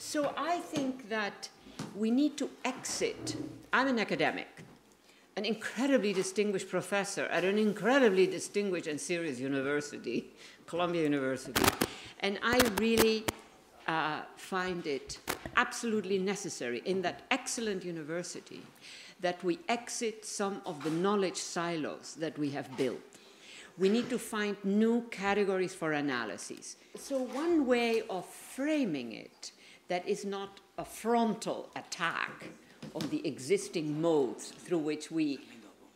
So I think that we need to exit. I'm an academic, an incredibly distinguished professor at an incredibly distinguished and serious university, Columbia University. And I really uh, find it absolutely necessary in that excellent university that we exit some of the knowledge silos that we have built. We need to find new categories for analyses. So, one way of framing it that is not a frontal attack on the existing modes through which we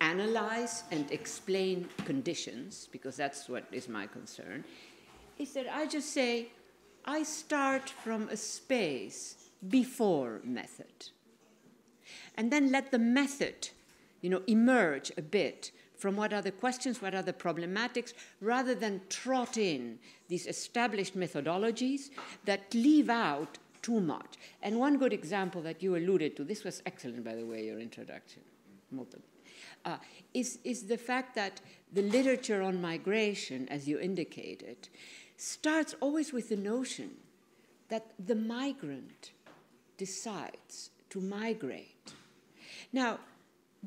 analyze and explain conditions, because that's what is my concern, is that I just say, I start from a space before method. And then let the method, you know, emerge a bit from what are the questions, what are the problematics, rather than trot in these established methodologies that leave out too much. And one good example that you alluded to, this was excellent, by the way, your introduction, uh, is, is the fact that the literature on migration, as you indicated, starts always with the notion that the migrant decides to migrate. Now,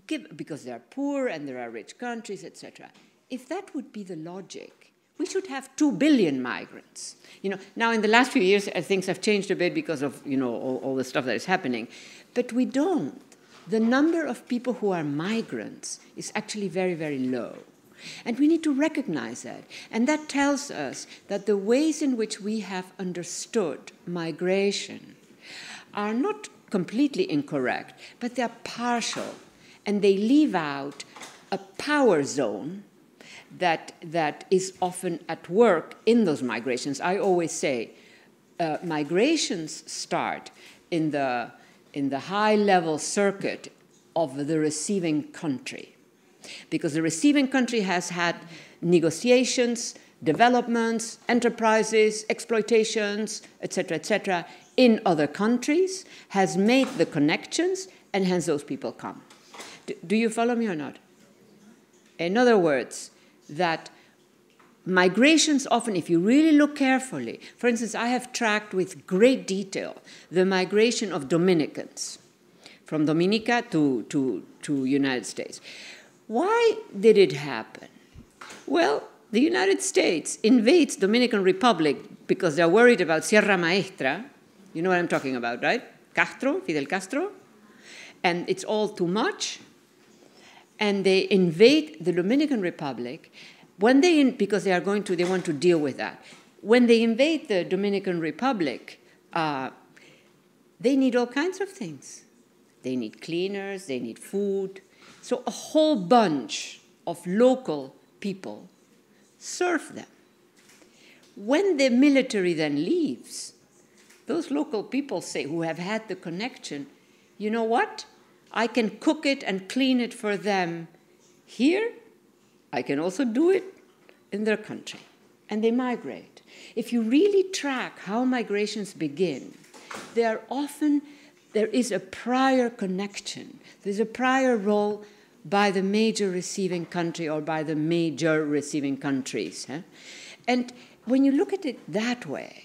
give, because they are poor and there are rich countries, etc. If that would be the logic, we should have two billion migrants. You know, now in the last few years, uh, things have changed a bit because of you know all, all the stuff that is happening, but we don't. The number of people who are migrants is actually very, very low. And we need to recognize that. And that tells us that the ways in which we have understood migration are not completely incorrect, but they're partial. And they leave out a power zone that, that is often at work in those migrations. I always say uh, migrations start in the, in the high level circuit of the receiving country because the receiving country has had negotiations, developments, enterprises, exploitations, etc., etc., in other countries, has made the connections, and hence those people come. do you follow me or not? In other words, that migrations often, if you really look carefully, for instance, I have tracked with great detail the migration of Dominicans from Dominica to, to, to United States. Why did it happen? Well, the United States invades Dominican Republic because they're worried about Sierra Maestra. You know what I'm talking about, right? Castro, Fidel Castro. And it's all too much and they invade the Dominican Republic. When they, in, because they are going to, they want to deal with that. When they invade the Dominican Republic, uh, they need all kinds of things. They need cleaners, they need food. So a whole bunch of local people serve them. When the military then leaves, those local people say, who have had the connection, you know what? I can cook it and clean it for them here. I can also do it in their country. And they migrate. If you really track how migrations begin, they are often, there is a prior connection, there's a prior role by the major receiving country or by the major receiving countries. Huh? And when you look at it that way,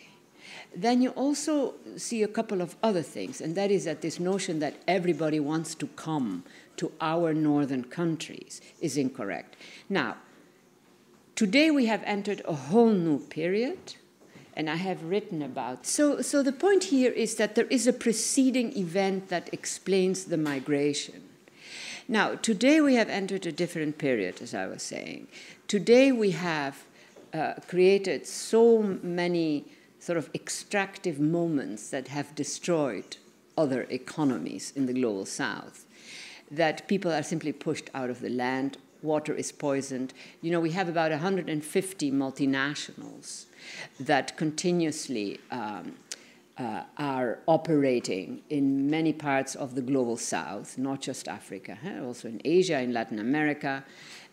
then you also see a couple of other things, and that is that this notion that everybody wants to come to our northern countries is incorrect. Now, today we have entered a whole new period, and I have written about. So, so the point here is that there is a preceding event that explains the migration. Now, today we have entered a different period, as I was saying. Today we have uh, created so many sort of extractive moments that have destroyed other economies in the global south. That people are simply pushed out of the land, water is poisoned. You know, we have about 150 multinationals that continuously um, uh, are operating in many parts of the global south, not just Africa, huh? also in Asia, in Latin America.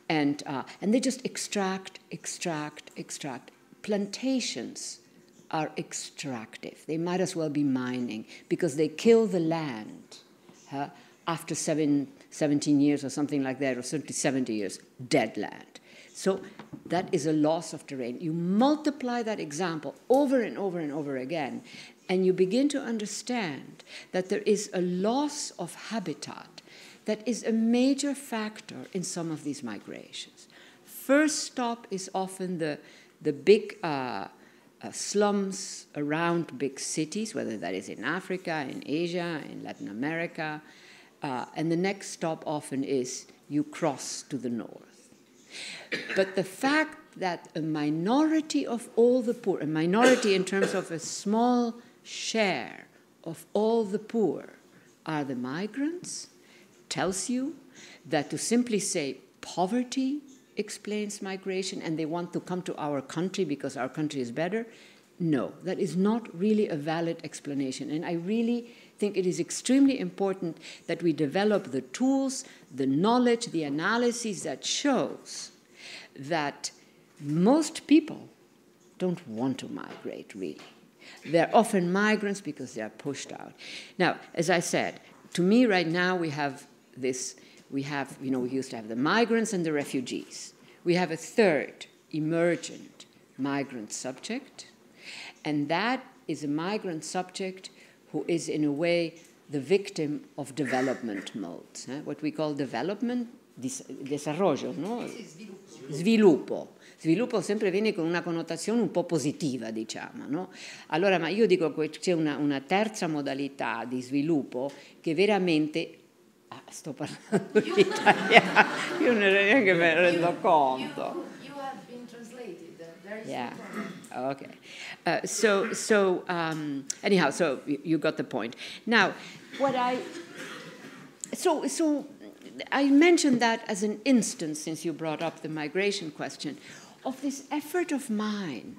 And, uh, and they just extract, extract, extract. Plantations are extractive. They might as well be mining because they kill the land after seven, 17 years or something like that, or certainly 70 years, dead land. So that is a loss of terrain. You multiply that example over and over and over again, and you begin to understand that there is a loss of habitat that is a major factor in some of these migrations. First stop is often the, the big uh, uh, slums around big cities, whether that is in Africa, in Asia, in Latin America. Uh, and the next stop often is you cross to the north. But the fact that a minority of all the poor, a minority in terms of a small share of all the poor, are the migrants, tells you that to simply say poverty explains migration and they want to come to our country because our country is better. No, that is not really a valid explanation. And I really think it is extremely important that we develop the tools, the knowledge, the analyses that shows that most people don't want to migrate, really. They're often migrants because they are pushed out. Now, as I said, to me right now we have this we have, you know, we used to have the migrants and the refugees. We have a third emergent migrant subject, and that is a migrant subject who is, in a way, the victim of development modes, eh? what we call development, desarrollo, no? sviluppo. Sviluppo sempre viene con una connotazione un po' positiva, diciamo. No? Allora, ma io dico che c'è una, una terza modalità di sviluppo che veramente sto parlando you, italiano, io non ero che me ne rendo conto. You, you have been translated. yeah. Okay. Uh, so so um, anyhow, so you got the point. Now, what I so so I mentioned that as an instance since you brought up the migration question of this effort of mine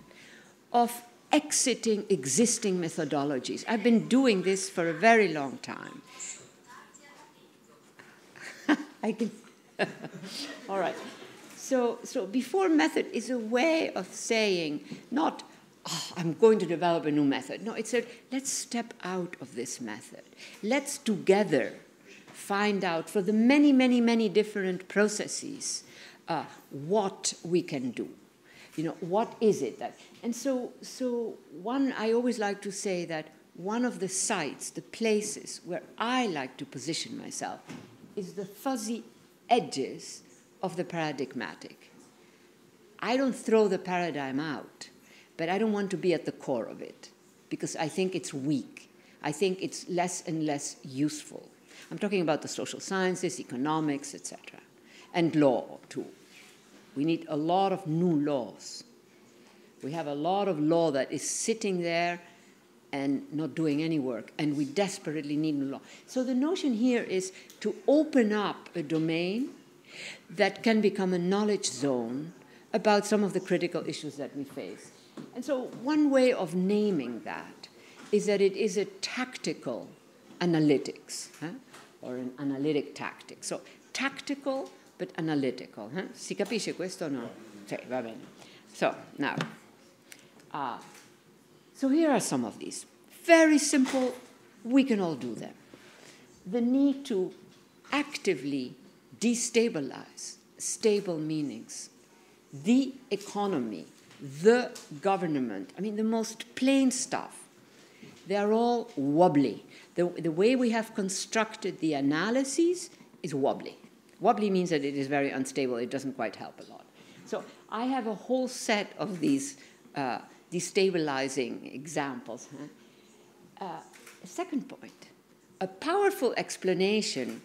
of exiting existing methodologies. I've been doing this for a very long time. I can. All right. So, so before method is a way of saying not, oh, I'm going to develop a new method. No, it's a let's step out of this method. Let's together find out for the many, many, many different processes uh, what we can do. You know, what is it that? And so, so one, I always like to say that one of the sites, the places where I like to position myself is the fuzzy edges of the paradigmatic. I don't throw the paradigm out, but I don't want to be at the core of it because I think it's weak. I think it's less and less useful. I'm talking about the social sciences, economics, etc., and law too. We need a lot of new laws. We have a lot of law that is sitting there and not doing any work, and we desperately need new law. So the notion here is to open up a domain that can become a knowledge zone about some of the critical issues that we face. And so one way of naming that is that it is a tactical analytics, huh? or an analytic tactic. So tactical but analytical. Huh? Si capisce questo no? Sì, va bene. So now. Uh, so here are some of these. Very simple, we can all do them. The need to actively destabilize stable meanings, the economy, the government, I mean, the most plain stuff, they are all wobbly. The, the way we have constructed the analyses is wobbly. Wobbly means that it is very unstable, it doesn't quite help a lot. So I have a whole set of these. Uh, destabilizing examples. Huh? Uh, second point a powerful explanation,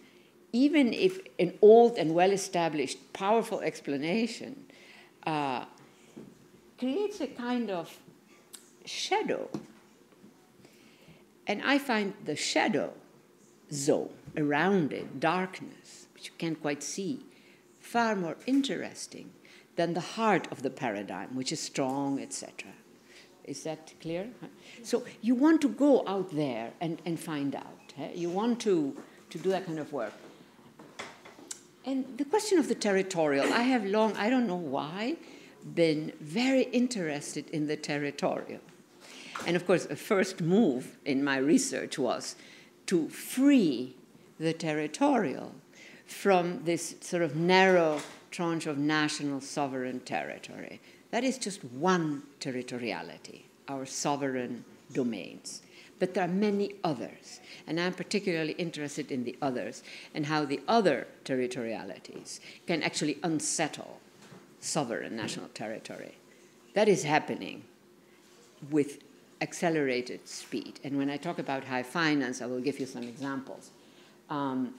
even if an old and well established powerful explanation, uh, creates a kind of shadow. And I find the shadow zone around it, darkness, which you can't quite see, far more interesting than the heart of the paradigm, which is strong, etc. Is that clear? So you want to go out there and, and find out. You want to, to do that kind of work. And the question of the territorial, I have long, I don't know why, been very interested in the territorial. And of course, the first move in my research was to free the territorial from this sort of narrow tranche of national sovereign territory that is just one territoriality, our sovereign domains. But there are many others, and I'm particularly interested in the others and how the other territorialities can actually unsettle sovereign national territory. That is happening with accelerated speed. And when I talk about high finance, I will give you some examples. Um,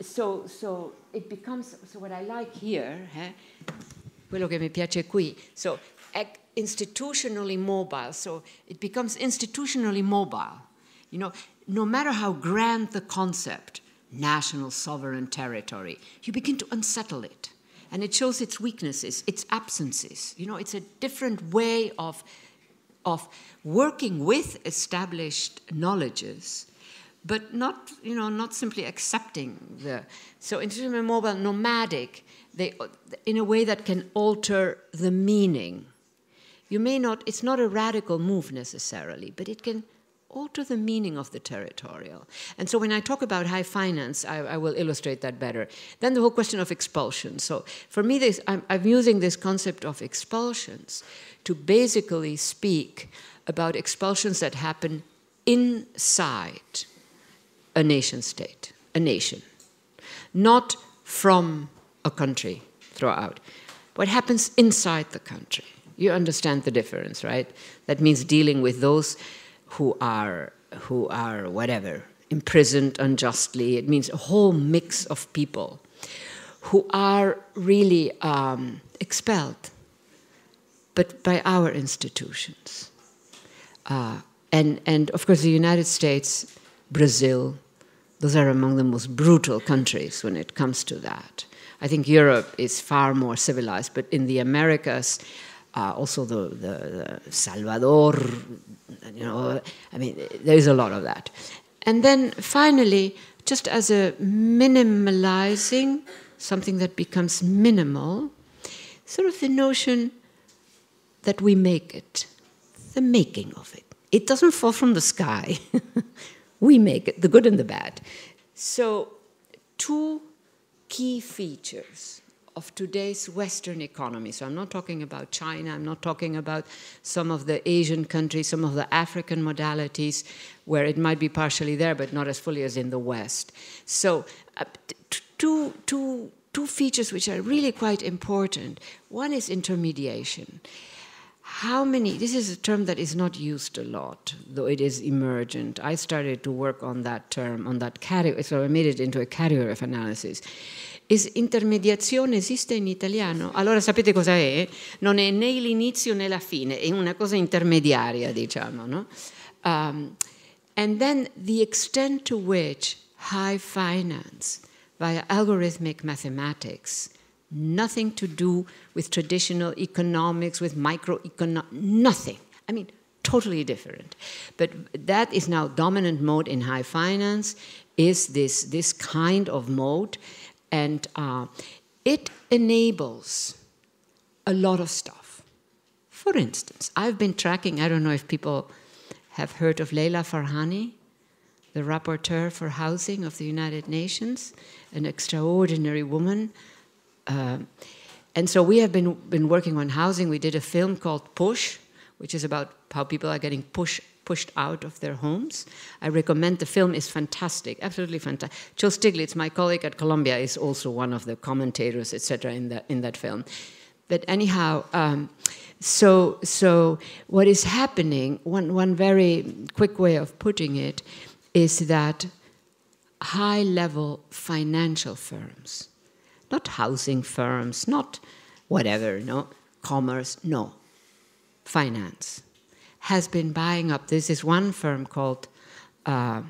so, so it becomes, so what I like here quello che mi piace qui. So institutionally mobile, so it becomes institutionally mobile. You know, no matter how grand the concept, national sovereign territory, you begin to unsettle it. And it shows its weaknesses, its absences. You know, it's a different way of, of working with established knowledges but not you know not simply accepting the so institutionally mobile nomadic they, in a way that can alter the meaning. You may not, it's not a radical move necessarily, but it can alter the meaning of the territorial. And so when I talk about high finance, I, I will illustrate that better. Then the whole question of expulsion. So for me, this, I'm, I'm using this concept of expulsions to basically speak about expulsions that happen inside a nation state, a nation, not from a country throughout. What happens inside the country? You understand the difference, right? That means dealing with those who are, who are whatever, imprisoned unjustly. It means a whole mix of people who are really um, expelled, but by our institutions. Uh, and, and of course, the United States, Brazil, those are among the most brutal countries when it comes to that. I think Europe is far more civilized, but in the Americas, uh, also the, the, the, Salvador, you know, I mean, there's a lot of that. And then finally, just as a minimalizing, something that becomes minimal, sort of the notion that we make it, the making of it. It doesn't fall from the sky. we make it, the good and the bad. So, two key features of today's Western economy. So I'm not talking about China, I'm not talking about some of the Asian countries, some of the African modalities, where it might be partially there, but not as fully as in the West. So uh, two, two, two features which are really quite important. One is intermediation how many this is a term that is not used a lot though it is emergent i started to work on that term on that category so i made it into a category of analysis is intermediazione esiste in italiano allora sapete cosa è non è né l'inizio né la fine è una cosa intermediaria diciamo no um, and then the extent to which high finance via algorithmic mathematics nothing to do with traditional economics, with microeconomics, nothing. I mean, totally different. But that is now dominant mode in high finance, is this, this kind of mode. And uh, it enables a lot of stuff. For instance, I've been tracking, I don't know if people have heard of Leila Farhani, the rapporteur for housing of the United Nations, an extraordinary woman um, and so we have been, been working on housing. We did a film called Push, which is about how people are getting push, pushed out of their homes. I recommend the film is fantastic, absolutely fantastic. Joe Stiglitz, my colleague at Columbia, is also one of the commentators, etc., in that in that film. But anyhow, um, so so what is happening? One one very quick way of putting it is that high level financial firms not housing firms, not whatever, no, commerce, no, finance, has been buying up. This is one firm called, uh,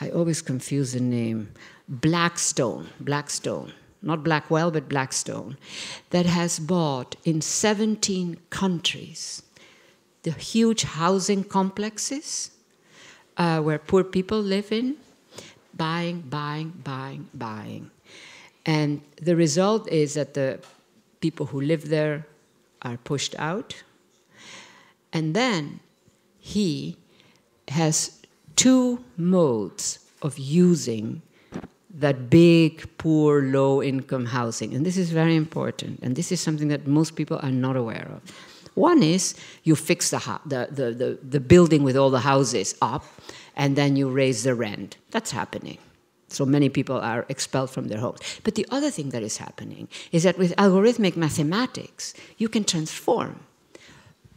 I always confuse the name, Blackstone, Blackstone, not Blackwell, but Blackstone, that has bought in 17 countries the huge housing complexes uh, where poor people live in, buying, buying, buying, buying. And the result is that the people who live there are pushed out. And then he has two modes of using that big, poor, low income housing. And this is very important. And this is something that most people are not aware of. One is you fix the, the, the, the, the building with all the houses up, and then you raise the rent. That's happening. So many people are expelled from their homes. But the other thing that is happening is that with algorithmic mathematics, you can transform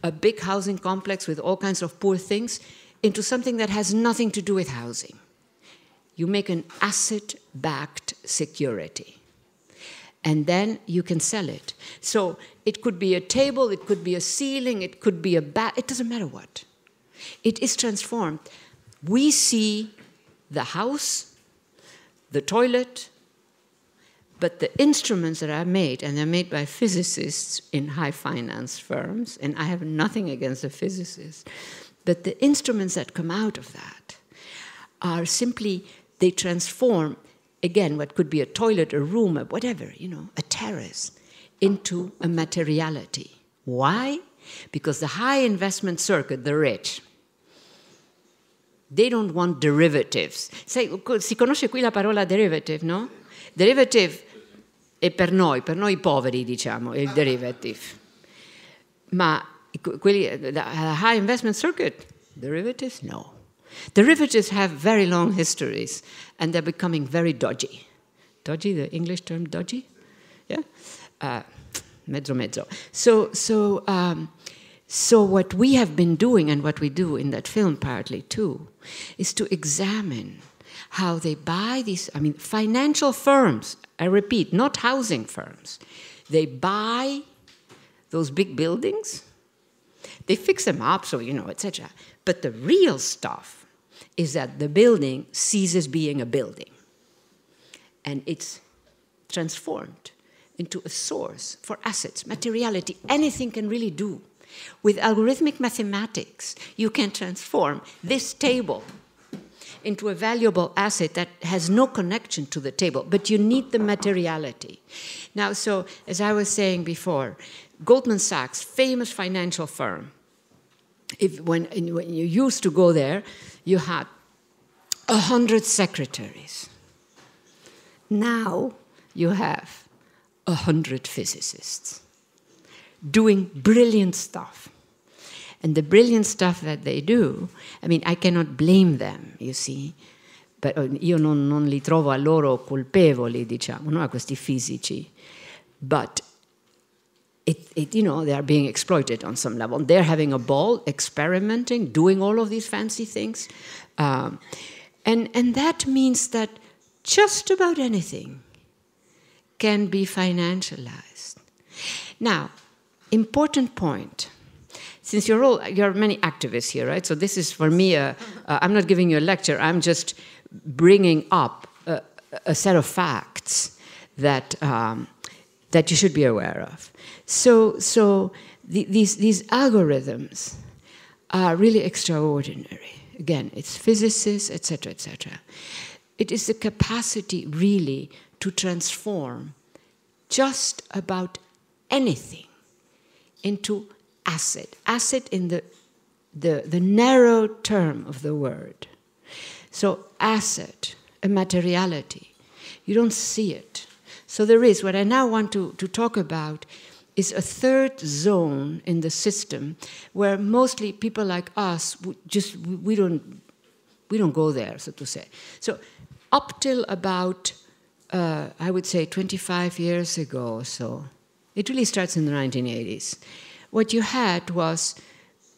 a big housing complex with all kinds of poor things into something that has nothing to do with housing. You make an asset backed security. And then you can sell it. So it could be a table, it could be a ceiling, it could be a bat, it doesn't matter what. It is transformed. We see the house the toilet, but the instruments that are made, and they're made by physicists in high finance firms, and I have nothing against the physicists, but the instruments that come out of that are simply, they transform, again, what could be a toilet, a room, a whatever, you know, a terrace, into a materiality. Why? Because the high investment circuit, the rich, they don't want derivatives. Sai, si conosce qui la parola derivative, no? Derivative è per noi, per noi poveri, diciamo, il derivative. Ma quelli, the high investment circuit, derivatives? No. Derivatives have very long histories and they're becoming very dodgy. Dodgy, the English term dodgy? Yeah? Uh, mezzo mezzo. So, so um, so, what we have been doing and what we do in that film, partly too, is to examine how they buy these. I mean, financial firms, I repeat, not housing firms, they buy those big buildings, they fix them up, so, you know, etc. But the real stuff is that the building ceases being a building and it's transformed into a source for assets, materiality, anything can really do with algorithmic mathematics, you can transform this table into a valuable asset that has no connection to the table, but you need the materiality. Now, so as I was saying before, Goldman Sachs, famous financial firm, if when, when you used to go there, you had a hundred secretaries. Now you have a hundred physicists doing brilliant stuff. And the brilliant stuff that they do, I mean, I cannot blame them, you see. Oh, io non, non li trovo a loro colpevoli, diciamo, no? a questi fisici. But it, it, you know, they are being exploited on some level. They're having a ball, experimenting, doing all of these fancy things. Um, and, and that means that just about anything can be financialized. Now, important point since you're all you're many activists here right so this is for me i am not giving you a lecture i'm just bringing up a, a set of facts that um, that you should be aware of so so the, these these algorithms are really extraordinary again it's physicists etc etc it is the capacity really to transform just about anything into acid. Acid in the, the, the narrow term of the word. So, acid, a materiality. You don't see it. So, there is what I now want to, to talk about is a third zone in the system where mostly people like us just we don't we don't go there so to say so up till about uh, i would say 25 years ago or so it really starts in the 1980s. What you had was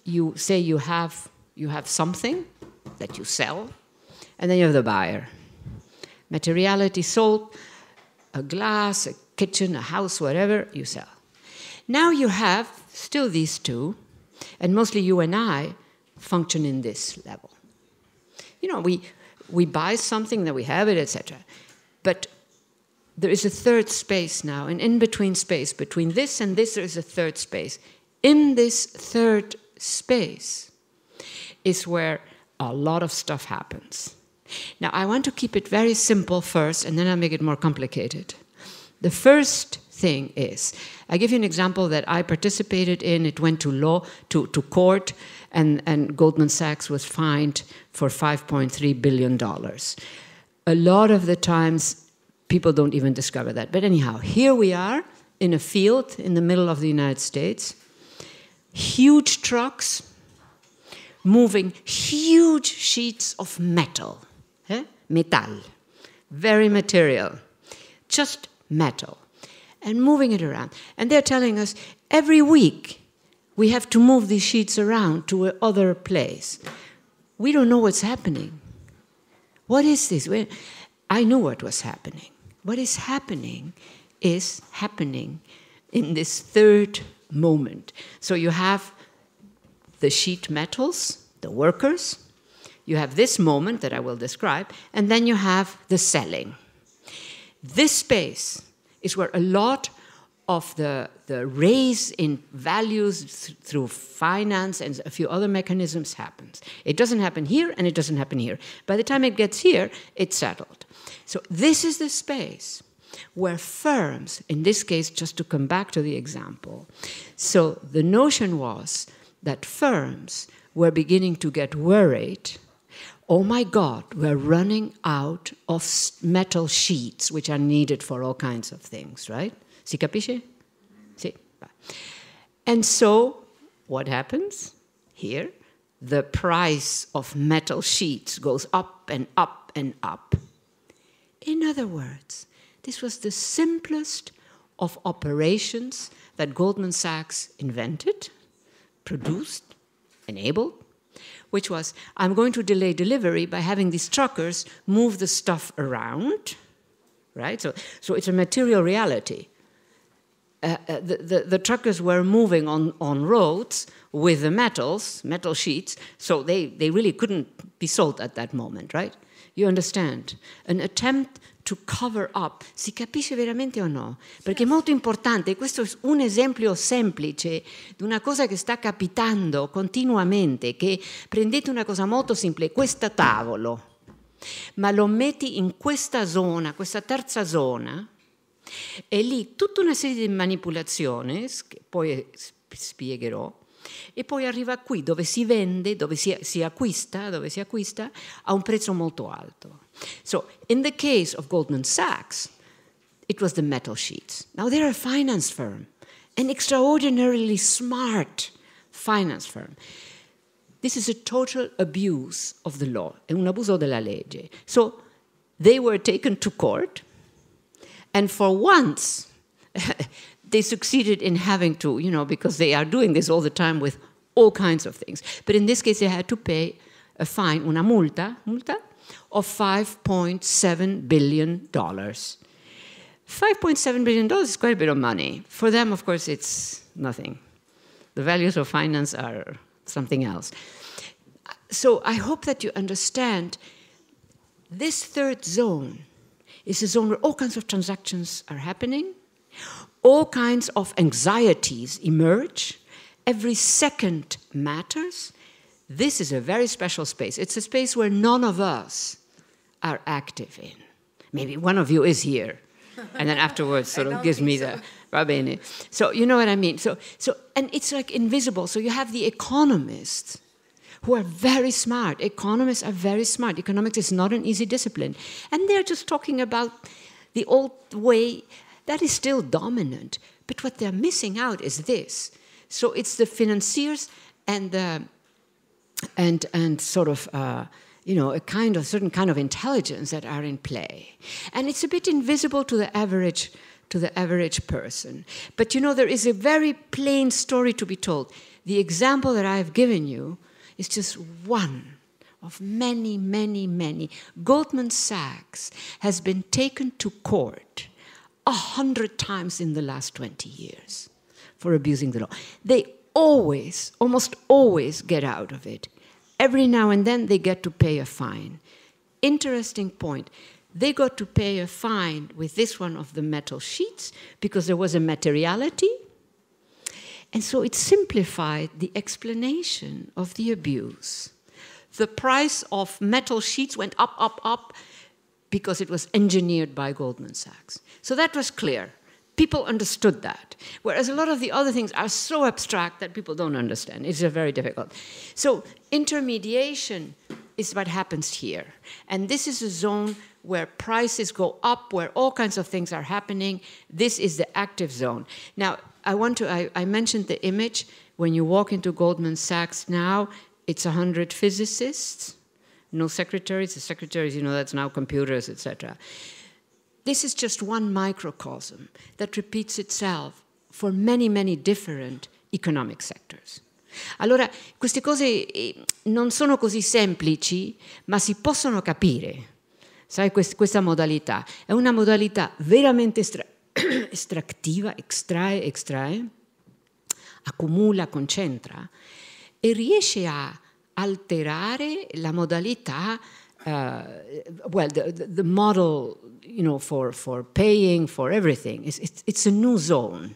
you say you have you have something that you sell, and then you have the buyer. Materiality sold, a glass, a kitchen, a house, whatever you sell. Now you have still these two, and mostly you and I function in this level. You know, we we buy something, that we have it, etc. But there is a third space now, an in between space. Between this and this, there is a third space. In this third space is where a lot of stuff happens. Now, I want to keep it very simple first, and then I'll make it more complicated. The first thing is. I give you an example that I participated in. It went to law, to, to court, and, and Goldman Sachs was fined for $5.3 billion. A lot of the times, people don't even discover that. But anyhow, here we are in a field in the middle of the United States, huge trucks moving huge sheets of metal, metal, very material, just metal, and moving it around. And they're telling us every week we have to move these sheets around to another place. We don't know what's happening. What is this? I knew what was happening. What is happening is happening in this third moment. So you have the sheet metals, the workers, you have this moment that I will describe, and then you have the selling. This space is where a lot of the, the raise in values th through finance and a few other mechanisms happens. It doesn't happen here and it doesn't happen here. By the time it gets here, it's settled. So this is the space where firms, in this case, just to come back to the example, so the notion was that firms were beginning to get worried. Oh my God, we're running out of metal sheets, which are needed for all kinds of things, right? Si capisce? Si. And so, what happens here? The price of metal sheets goes up and up and up in other words, this was the simplest of operations that Goldman Sachs invented, produced, enabled, which was I'm going to delay delivery by having these truckers move the stuff around, right? So, so it's a material reality. Uh, uh the, the, the, truckers were moving on, on roads with the metals, metal sheets, so they, they really couldn't be sold at that moment, right? You understand? An attempt to cover up. Si capisce veramente o no? Perché è molto importante, questo è un esempio semplice di una cosa che sta capitando continuamente, che prendete una cosa molto semplice, questo tavolo, ma lo metti in questa zona, questa terza zona, e lì tutta una serie di manipolazioni, che poi spiegherò, e poi arriva qui dove si vende, dove si, si acquista, dove si acquista a un prezzo molto alto. So, in the case of Goldman Sachs, it was the metal sheets. Now they're a finance firm, an extraordinarily smart finance firm. This is a total abuse of the law, è un abuso della legge. So they were taken to court, and for once, they succeeded in having to, you know, because they are doing this all the time with all kinds of things. But in this case, they had to pay a fine, una multa, multa of $5.7 billion. $5.7 billion is quite a bit of money. For them, of course, it's nothing. The values of finance are something else. So I hope that you understand this third zone is a zone where all kinds of transactions are happening all kinds of anxieties emerge. Every second matters. This is a very special space. It's a space where none of us are active in. Maybe one of you is here, and then afterwards sort of gives me so. the rabini. So you know what I mean. So so and it's like invisible. So you have the economists who are very smart. Economists are very smart. Economics is not an easy discipline, and they're just talking about the old way that is still dominant. But what they're missing out is this. So it's the financiers and the and and sort of uh, you know a kind of certain kind of intelligence that are in play, and it's a bit invisible to the average to the average person. But you know there is a very plain story to be told. The example that I've given you is just one of many, many, many. Goldman Sachs has been taken to court a hundred times in the last 20 years for abusing the law. They always, almost always, get out of it. Every now and then they get to pay a fine. Interesting point. They got to pay a fine with this one of the metal sheets because there was a materiality. And so it simplified the explanation of the abuse. The price of metal sheets went up, up, up, because it was engineered by Goldman Sachs. So that was clear. People understood that. Whereas a lot of the other things are so abstract that people don't understand. It's very difficult. So intermediation is what happens here. And this is a zone where prices go up, where all kinds of things are happening. This is the active zone. Now, I want to, I, I mentioned the image. When you walk into Goldman Sachs now, it's 100 physicists no secretaries, the secretaries, you know, that's now computers, etc. This is just one microcosm that repeats itself for many, many different economic sectors. Allora, queste cose eh, non sono così semplici, ma si possono capire. Sai, questa modalità è una modalità veramente estra estrattiva, estrae, estrae, accumula, concentra e riesce a alterare la modalità uh, well, the, the, model, you know, for, for paying for everything, it's, it's, it's, a new zone.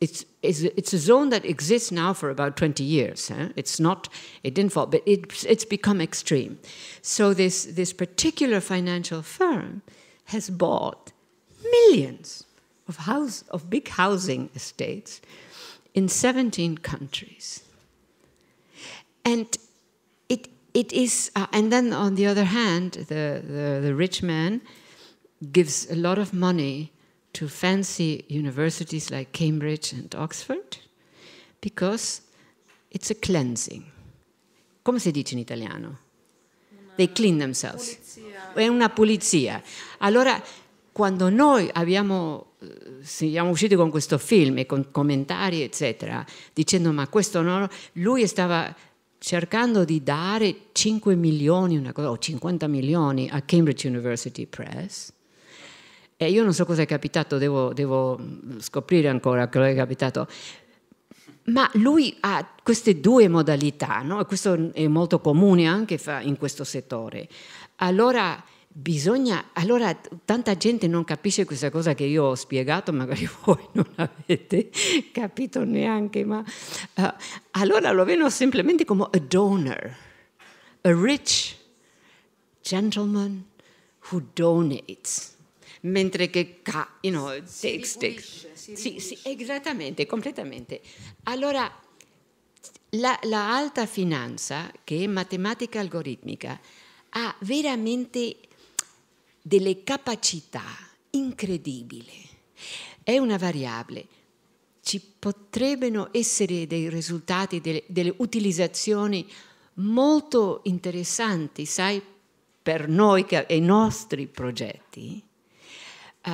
It's, it's, it's a zone that exists now for about 20 years. It's not, it didn't fall, but it, it's become extreme. So this, this particular financial firm has bought millions of, house, of big housing estates in 17 countries. And it is, uh, and then on the other hand, the, the, the rich man gives a lot of money to fancy universities like Cambridge and Oxford because it's a cleansing. Come si dice in italiano? They clean themselves. Pulizia. È una pulizia. Allora, quando noi abbiamo, eh, siamo usciti con questo film e con commentari, eccetera, dicendo ma questo no, lui stava cercando di dare 5 milioni cosa, o 50 milioni a Cambridge University Press. E io non so cosa è capitato, devo, devo mm, scoprire ancora cosa è capitato. Ma lui ha queste due modalità, no? questo è molto comune anche in questo settore. Allora, Bisogna, allora tanta gente non capisce questa cosa che io ho spiegato, magari voi non avete capito neanche, ma uh, allora lo vedono semplicemente come a donor, a rich gentleman who donates, mentre che ca, you know, takes, takes. sì, sì, esattamente, completamente. Allora, la, la alta finanza, che è matematica algoritmica, ha veramente delle capacità incredibili. È una variabile. Ci potrebbero essere dei risultati, delle, delle utilizzazioni molto interessanti, sai, per noi e i nostri progetti. Uh,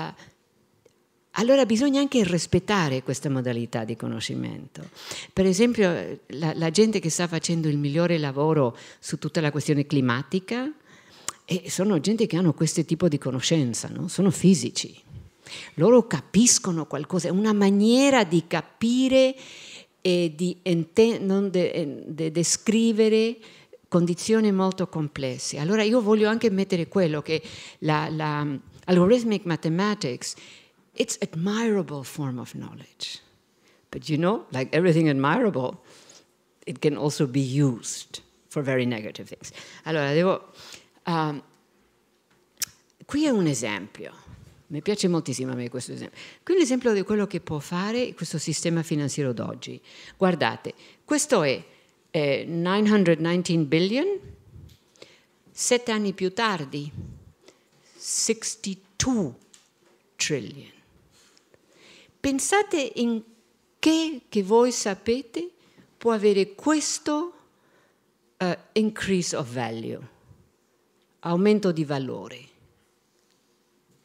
allora bisogna anche rispettare questa modalità di conoscimento. Per esempio la, la gente che sta facendo il migliore lavoro su tutta la questione climatica, e sono gente che hanno questo tipo di conoscenza, no? sono fisici. Loro capiscono qualcosa, è una maniera di capire e di de eh, de descrivere condizioni molto complesse. Allora io voglio anche mettere quello che la, la algorithmic mathematics it's admirable form of knowledge. But you know, like everything admirable, it can also be used for very negative things. Allora devo Ehm, qui è un esempio. Mi piace moltissimo a me questo esempio. Qui è un esempio di quello che può fare questo sistema finanziario d'oggi. Guardate, questo è eh, 919 billion, sette anni più tardi, 62 trillion. Pensate in che, che voi sapete può avere questo uh, increase of value aumento di valore.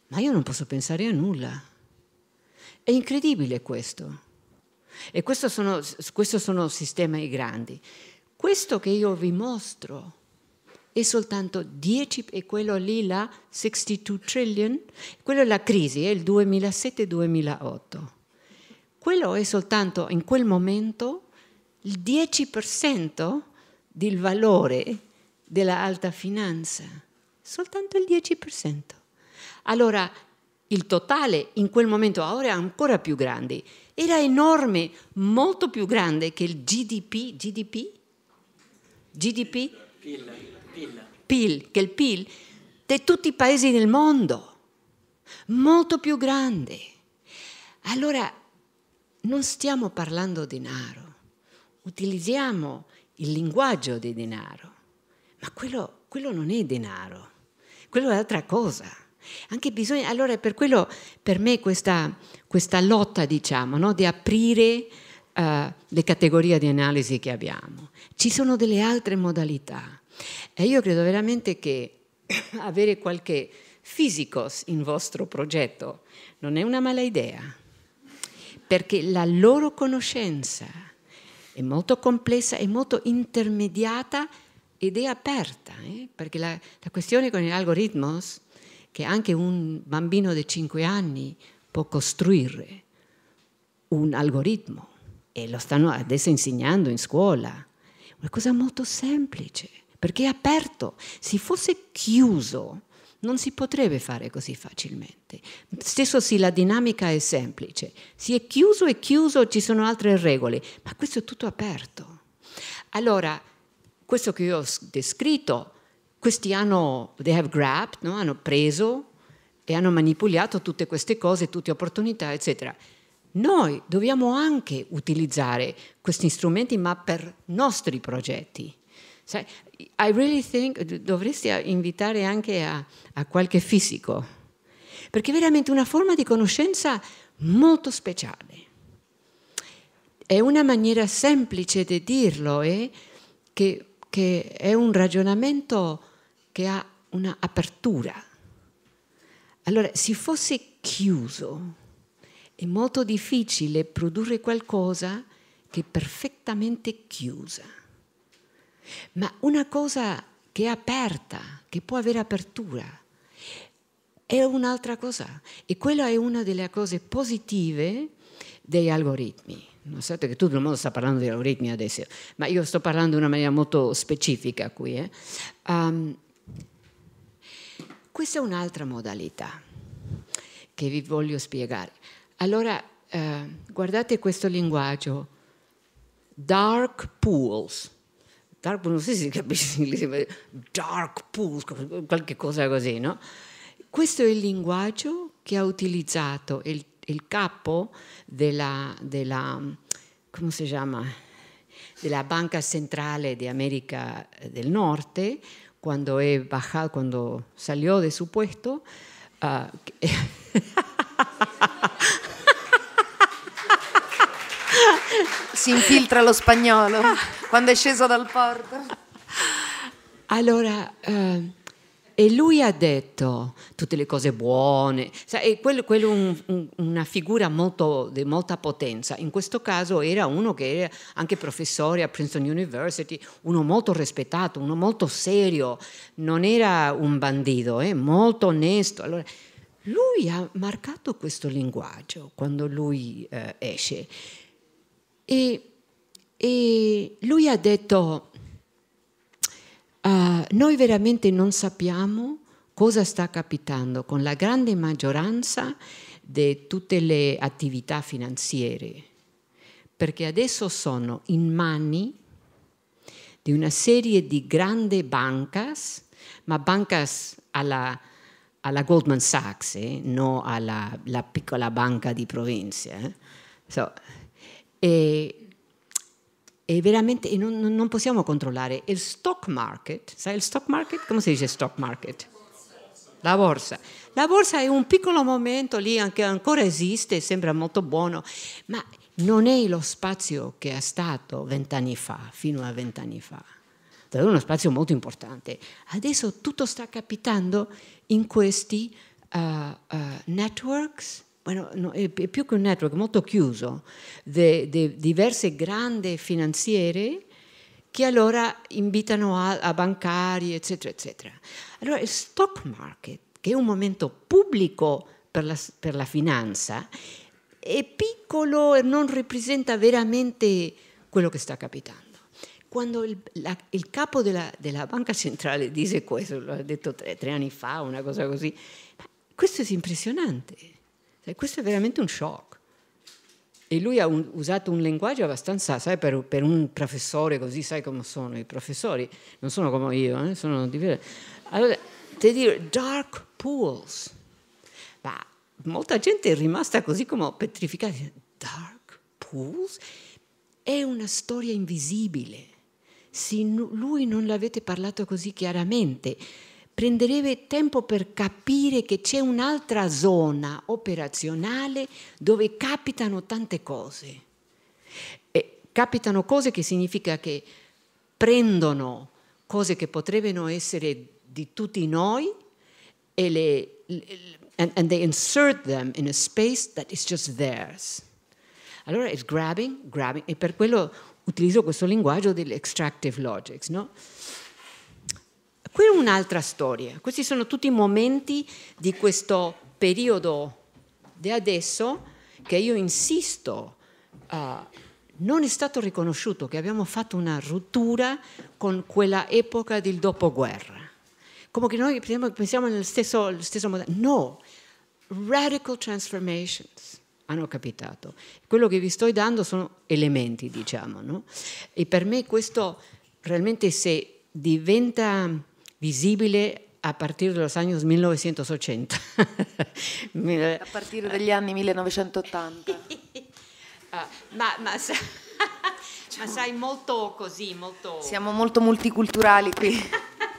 Ma io non posso pensare a nulla. È incredibile questo. E questo sono, questo sono sistemi grandi. Questo che io vi mostro è soltanto 10, e quello lì là, 62 trillion, quello è la crisi, è il 2007-2008. Quello è soltanto in quel momento il 10% del valore dell'alta finanza soltanto il 10%. Allora il totale in quel momento ora è ancora più grande, era enorme, molto più grande che il GDP, GDP? GDP? PIL, PIL. che il PIL di tutti i paesi del mondo, molto più grande. Allora non stiamo parlando di denaro, utilizziamo il linguaggio di denaro, ma quello, quello non è denaro quello è altra cosa. Bisogna, allora per quello, per me questa, questa lotta, diciamo, no, di aprire uh, le categorie di analisi che abbiamo. Ci sono delle altre modalità e io credo veramente che avere qualche fisicos in vostro progetto non è una mala idea, perché la loro conoscenza è molto complessa è molto intermediata ed è aperta, eh? perché la, la, questione con gli algoritmos che anche un bambino di 5 anni può costruire un algoritmo e lo stanno adesso insegnando in scuola, una cosa molto semplice, perché è aperto, se fosse chiuso non si potrebbe fare così facilmente. Stesso se la dinamica è semplice, se è chiuso è chiuso, ci sono altre regole, ma questo è tutto aperto. Allora, questo che io ho descritto, questi hanno, they have grabbed, no? hanno preso e hanno manipolato tutte queste cose, tutte opportunità, eccetera. Noi dobbiamo anche utilizzare questi strumenti, ma per nostri progetti. Sai, I really think dovresti invitare anche a, a qualche fisico, perché è veramente una forma di conoscenza molto speciale. È una maniera semplice di dirlo, eh, che che è un ragionamento che ha un'apertura. Allora, se fosse chiuso, è molto difficile produrre qualcosa che è perfettamente chiusa. Ma una cosa che è aperta, che può avere apertura, è un'altra cosa. E quella è una delle cose positive degli algoritmi. Non so che tutto il mondo sta parlando di algoritmi adesso, ma io sto parlando in una maniera molto specifica qui. Eh. Um, questa è un'altra modalità che vi voglio spiegare. Allora, eh, guardate questo linguaggio, dark pools. Dark pool non so se si capisce in inglese, dark pools, qualche cosa così, no? Questo è il linguaggio che ha utilizzato il el capo de la, de la, ¿cómo se llama? De la Banca Central de América del Norte, cuando, cuando salió de su puesto. Ah, se infiltra lo spagnolo cuando è sceso dal porto. Allora, eh, E lui ha detto tutte le cose buone, sa, e quello, quello un, un, una figura molto, di molta potenza. In questo caso era uno che era anche professore a Princeton University, uno molto rispettato, uno molto serio, non era un bandito, eh, molto onesto. Allora, lui ha marcato questo linguaggio quando lui eh, esce e, e lui ha detto Uh, noi veramente non sappiamo cosa sta capitando con la grande maggioranza di tutte le attività finanziarie, perché adesso sono in mani di una serie di grandi banche, ma banche alla, alla Goldman Sachs, eh? non alla piccola banca di provincia. Eh? So, e e veramente e non, non, possiamo controllare. Il stock market, sai il stock market? Come si dice stock market? La borsa. La borsa è un piccolo momento lì che ancora esiste, sembra molto buono, ma non è lo spazio che è stato vent'anni fa, fino a vent'anni fa. È uno spazio molto importante. Adesso tutto sta capitando in questi uh, uh, networks bueno, no, è eh, più che un network molto chiuso, di diverse grandi finanziere che allora invitano a, a bancari, eccetera, eccetera. Allora il stock market, che è un momento pubblico per la, per la finanza, è piccolo e non rappresenta veramente quello che sta capitando. Quando il, la, il capo della, della, Banca Centrale dice questo, lo ha detto tre, tre anni fa, una cosa così, questo è impressionante cioè, questo è veramente un shock. E lui ha un, usato un linguaggio abbastanza, sai, per, per, un professore così, sai come sono i professori, non sono come io, eh? sono diversi. Allora, ti dire dark pools. Ma molta gente è rimasta così come petrificata. Dark pools è una storia invisibile. Se lui non l'avete parlato così chiaramente, prenderebbe tempo per capire che c'è un'altra zona operazionale dove capitano tante cose. E capitano cose che significa che prendono cose che potrebbero essere di tutti noi e le, and, and they insert them in a space that is just theirs. Allora è grabbing, grabbing, e per quello utilizzo questo linguaggio dell'extractive logics, no? Qui è un'altra storia, questi sono tutti i momenti di questo periodo di adesso che io insisto, uh, non è stato riconosciuto che abbiamo fatto una rottura con quella epoca del dopoguerra. Come che noi pensiamo nello stesso, stesso modo. No, radical transformations hanno capitato. Quello che vi sto dando sono elementi, diciamo. No? E per me questo realmente se diventa visibile a partire dagli anni 1980. a partire dagli anni 1980. ah, ma, ma, sa, ma, sai, molto così, molto... Siamo molto multiculturali qui.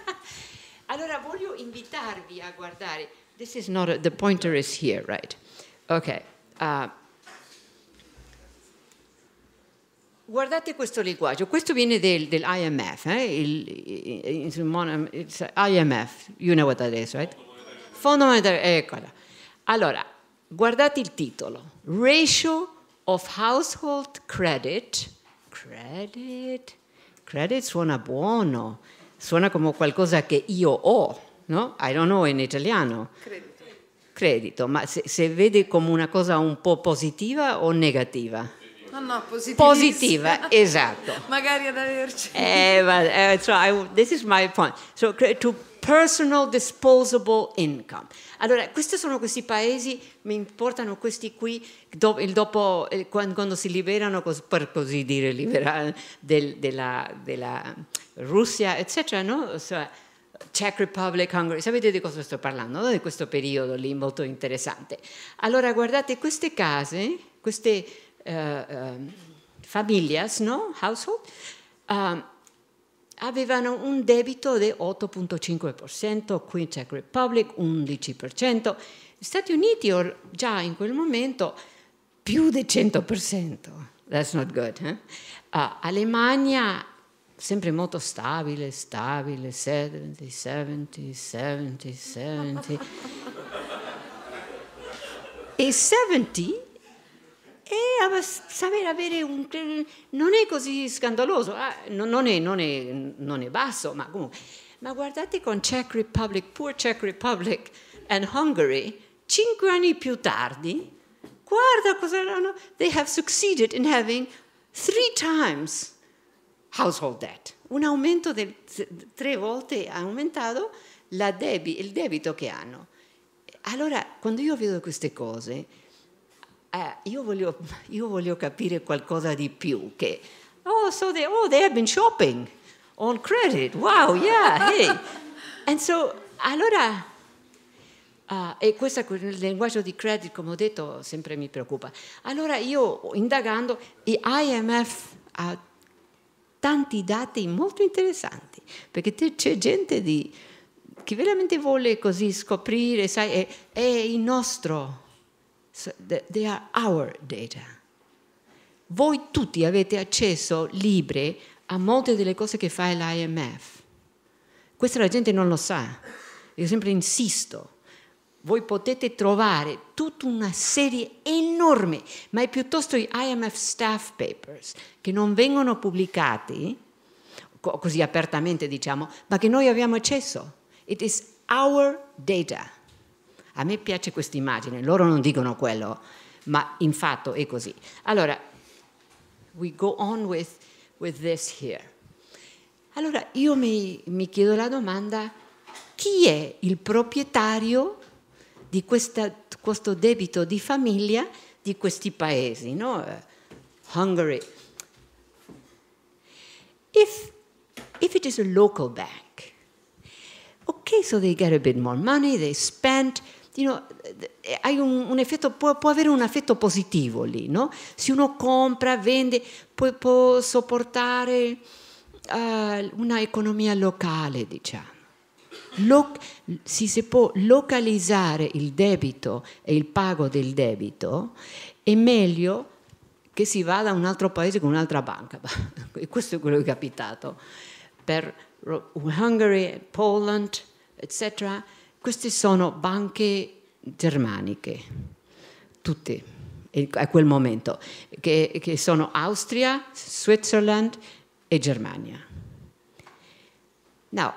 allora, voglio invitarvi a guardare. This is not... A, the pointer is here, right? Ok. Uh, Guardate questo linguaggio, questo viene del, eh? il, il, il, IMF, you know what that is, right? Fondo monetario, eccola. Allora, guardate il titolo, Ratio of Household Credit, credit, credit suona buono, suona come qualcosa che io ho, no? I don't know in italiano. Credito. Credito, ma se, se vede come una cosa un po' positiva o negativa? No, no, positiva. esatto. Magari ad averci. Eh, but, uh, eh, so I, this is my point. So, to personal disposable income. Allora, questi sono questi paesi, mi importano questi qui, do, dopo, eh, quando, si liberano, per così dire, liberano del, della, della, Russia, eccetera, no? So, Czech Republic, Hungary, sapete di cosa sto parlando? No? Di questo periodo lì molto interessante. Allora, guardate, queste case, queste eh, ehm, familias, no? household, ehm, avevano un debito del 8.5%, qui Czech Republic 11%, gli Stati Uniti già in quel momento più del 100%, that's not good. Eh? Uh, ah, Alemagna sempre molto stabile, stabile, 70, 70, 70, 70. e 70 e saper avere un... non è così scandaloso, eh? non, è, non, è, non, è, basso, ma comunque... Ma guardate con Czech Republic, Poor Czech Republic and Hungary, cinque anni più tardi, guarda cosa hanno. They have succeeded in having three times household debt. Un aumento del... tre volte ha aumentato debi, il debito che hanno. Allora, quando io vedo queste cose eh, io, voglio, io, voglio, capire qualcosa di più che, oh, so they, oh, they have been shopping on credit, wow, yeah, hey. And so, allora, uh, e questo il linguaggio di credit, come ho detto, sempre mi preoccupa. Allora io, indagando, l'IMF ha tanti dati molto interessanti, perché c'è gente di, che veramente vuole così scoprire, sai, è, è il nostro So they are our data. Voi tutti avete accesso libre a molte delle cose che fa l'IMF. Questa la gente non lo sa. Io sempre insisto. Voi potete trovare tutta una serie enorme, ma è piuttosto i IMF staff papers che non vengono pubblicati così apertamente, diciamo, ma che noi abbiamo accesso. It is our data. A me piace questa immagine, loro non dicono quello, ma in fatto è così. Allora, we go on with, with this here. Allora io mi, mi chiedo la domanda, chi è il proprietario di questa, questo debito di famiglia di questi paesi, no? Hungary. If, if it is a local bank, okay, so they get a bit more money, they spent, no, eh, eh, un, un effetto, può, può, avere un effetto positivo lì, no? Se uno compra, vende, può, può sopportare uh, una economia locale, diciamo. Loc- si, si può localizzare il debito e il pago del debito, è meglio che si vada a un altro paese con un'altra banca. e questo è quello che è capitato per Hungary, Poland, eccetera Queste sono banche germaniche, tutte a quel momento, che, che sono Austria, Switzerland e Germania. Now,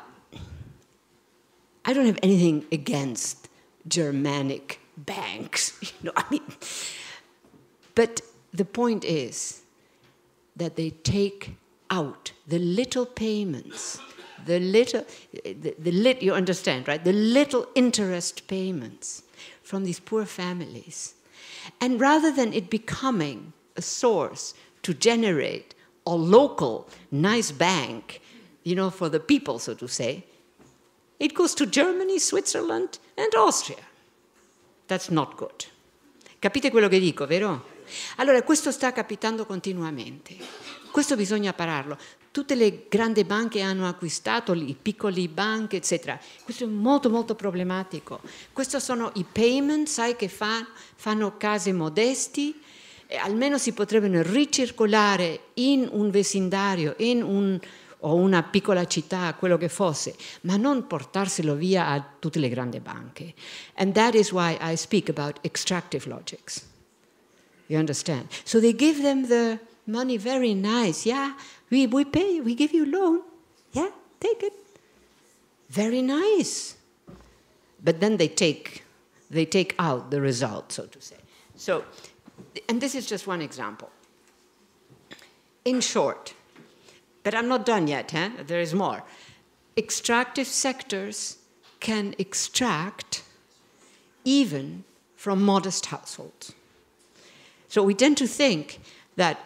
I don't have anything against Germanic banks, you know, I mean, but the point is that they take out the little payments the little, the, the lit, you understand, right? The little interest payments from these poor families. And rather than it becoming a source to generate a local nice bank, you know, for the people, so to say, it goes to Germany, Switzerland and Austria. That's not good. Capite quello che dico, vero? Allora, questo sta capitando continuamente. Questo bisogna pararlo. tutte le grandi banche hanno acquistato, i piccoli banche, eccetera. Questo è molto, molto problematico. Questi sono i payment, sai che fa, fanno case modesti, almeno si potrebbero ricircolare in un vecindario, in un, o una piccola città, quello che fosse, ma non portarselo via a tutte le grandi banche. And that is why I speak about extractive logics. You understand? So they give them the money very nice. Yeah, We, we pay, we give you loan. Yeah, take it. Very nice. But then they take, they take out the result, so to say. So, and this is just one example. In short, but I'm not done yet, huh? there is more. Extractive sectors can extract even from modest households. So we tend to think that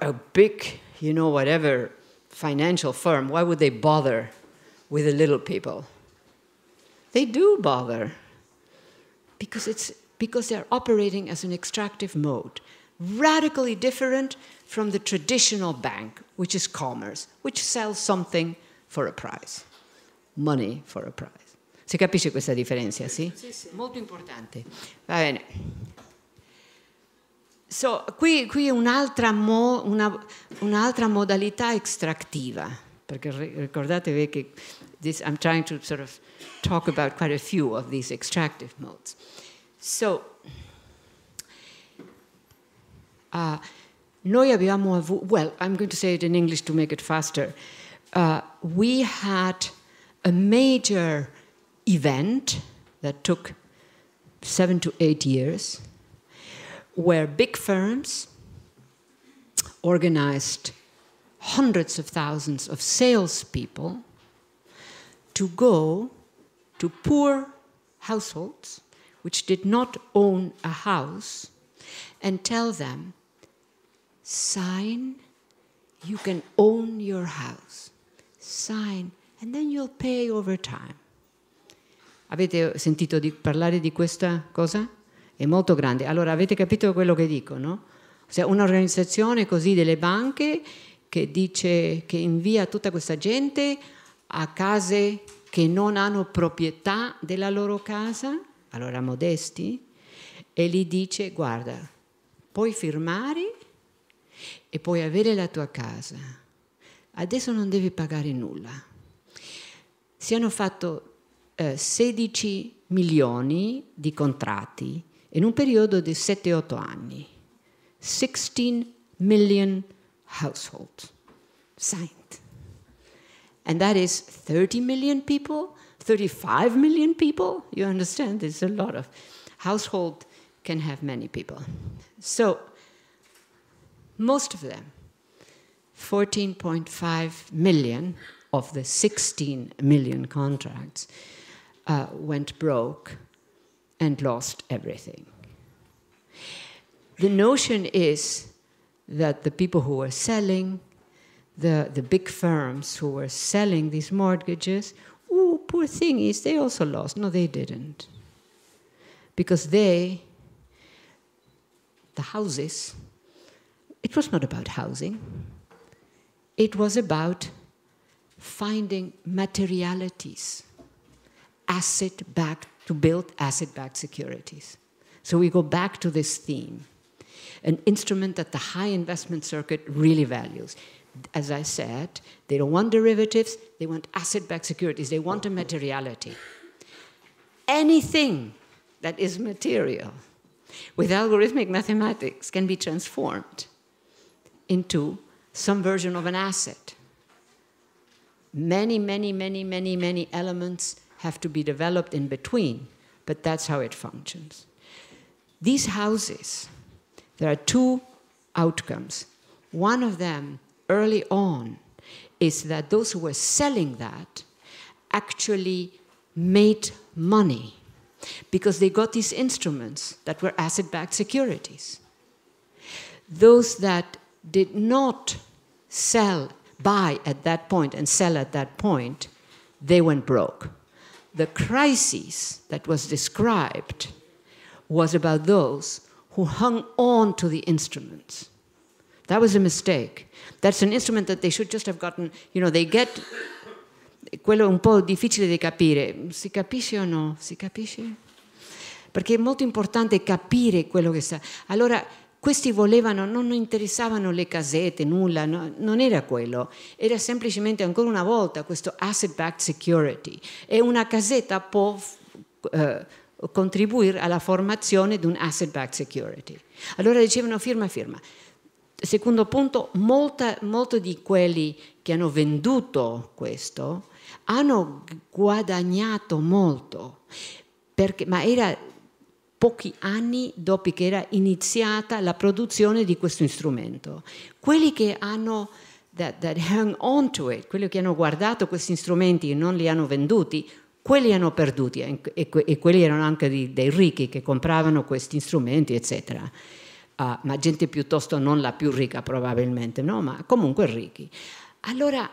a big you know, whatever financial firm, why would they bother with the little people? They do bother because, it's, because they're operating as an extractive mode, radically different from the traditional bank, which is commerce, which sells something for a price, money for a price. Si capisce questa differenza, sì? sì, sì. Molto importante. Va bene. So, qui, qui è un'altra, mo, una, un'altra modalità estrattiva, perché ricordatevi che this, I'm trying to sort of talk about quite a few of these extractive modes. So, uh, noi abbiamo avuto, well, I'm going to say it in English to make it faster. Uh, we had a major event that took seven to eight years where big firms organized hundreds of thousands of salespeople to go to poor households which did not own a house and tell them, sign, you can own your house. Sign, and then you'll pay over time. Avete sentito di parlare di questa cosa? è molto grande. Allora avete capito quello che dico, no? Cioè, un'organizzazione così delle banche che dice che invia tutta questa gente a case che non hanno proprietà della loro casa, allora modesti, e gli dice guarda, puoi firmare e puoi avere la tua casa. Adesso non devi pagare nulla. Si hanno fatto eh, 16 milioni di contratti in un periodo di 7-8 anni. 16 million households signed. And that is 30 million people, 35 million people. You understand? There's a lot of household can have many people. So most of them, 14.5 million of the 16 million contracts, uh, went broke and lost everything. The notion is that the people who were selling, the, the big firms who were selling these mortgages, oh, poor thingies, they also lost. No, they didn't. Because they, the houses, it was not about housing, it was about finding materialities asset backed, to build asset backed securities. So we go back to this theme an instrument that the high investment circuit really values. As I said, they don't want derivatives, they want asset backed securities, they want a materiality. Anything that is material with algorithmic mathematics can be transformed into some version of an asset. Many, many, many, many, many elements have to be developed in between, but that's how it functions. These houses, there are two outcomes. One of them, early on, is that those who were selling that actually made money because they got these instruments that were asset backed securities. Those that did not sell, buy at that point and sell at that point, they went broke the crisis that was described was about those who hung on to the instruments. That was a mistake. That's an instrument that they should just have gotten, you know, they get quello è un po' difficile da di capire, si capisce o no? Si capisce? Perché è molto importante capire quello che sta. Allora questi volevano, non interessavano le casette, nulla, no, non era quello, era semplicemente ancora una volta questo asset-backed security e una casetta può eh, contribuire alla formazione di un asset-backed security. Allora dicevano firma, firma. Secondo punto, molti di quelli che hanno venduto questo hanno guadagnato molto, perché, ma era pochi anni dopo che era iniziata la produzione di questo strumento. Quelli che hanno that, that hung on to it, quelli che hanno guardato questi strumenti e non li hanno venduti, quelli hanno perduti e, que e quelli erano anche di, dei ricchi che compravano questi strumenti, eccetera. Uh, ma gente piuttosto non la più ricca probabilmente, no? ma comunque ricchi. Allora,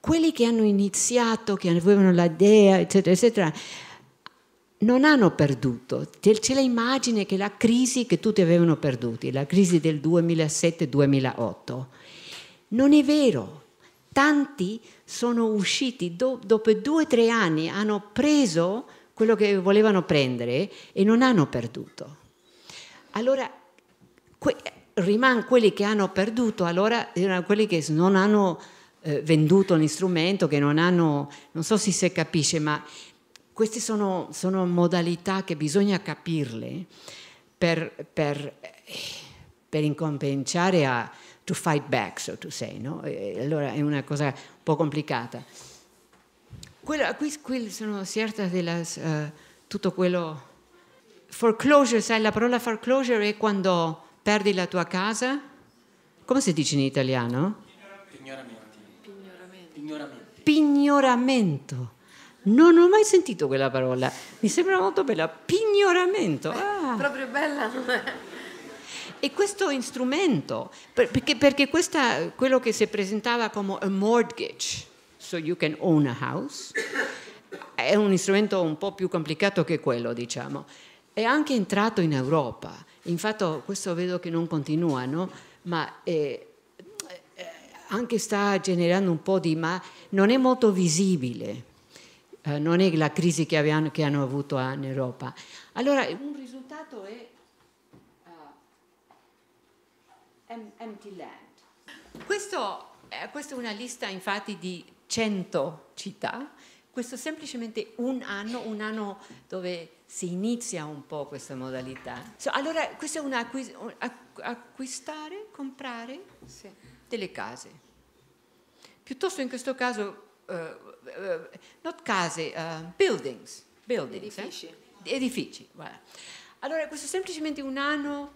quelli che hanno iniziato, che avevano l'idea, eccetera, eccetera, non hanno perduto, c'è l'immagine che la crisi che tutti avevano perduto, la crisi del 2007-2008, non è vero, tanti sono usciti do, dopo due o tre anni, hanno preso quello che volevano prendere e non hanno perduto. Allora, que, rimangono quelli che hanno perduto, allora erano quelli che non hanno eh, venduto l'istrumento, che non hanno, non so se si capisce, ma queste sono, sono modalità che bisogna capirle per, per, per incominciare a to fight back, so to say. No? allora è una cosa un po' complicata. Quello, qui, qui sono certa di uh, eh, tutto quello... Foreclosure, sai, la parola foreclosure è quando perdi la tua casa. Come si dice in italiano? Pignoramento. Pignoramento. Pignoramento. Pignoramento. Non ho mai sentito quella parola, mi sembra molto bella, pignoramento. Ah. Proprio bella, E questo strumento, perché, perché questa, quello che si presentava come a mortgage, so you can own a house, è un strumento un po' più complicato che quello, diciamo. È anche entrato in Europa, infatti questo vedo che non continua, no? ma eh, eh anche sta generando un po' di... ma non è molto visibile eh, non è la crisi che, avevano, che, hanno avuto in Europa. Allora un risultato è uh, Empty Land. Questo, eh, questa è una lista infatti di 100 città, questo è semplicemente un anno, un anno dove si inizia un po' questa modalità. So, allora questo è un acquis- acquistare, comprare sì. delle case. Piuttosto in questo caso... Uh, eh, not case, uh, buildings, buildings eh? edifici. Eh? edifici voilà. Allora, questo è semplicemente un anno,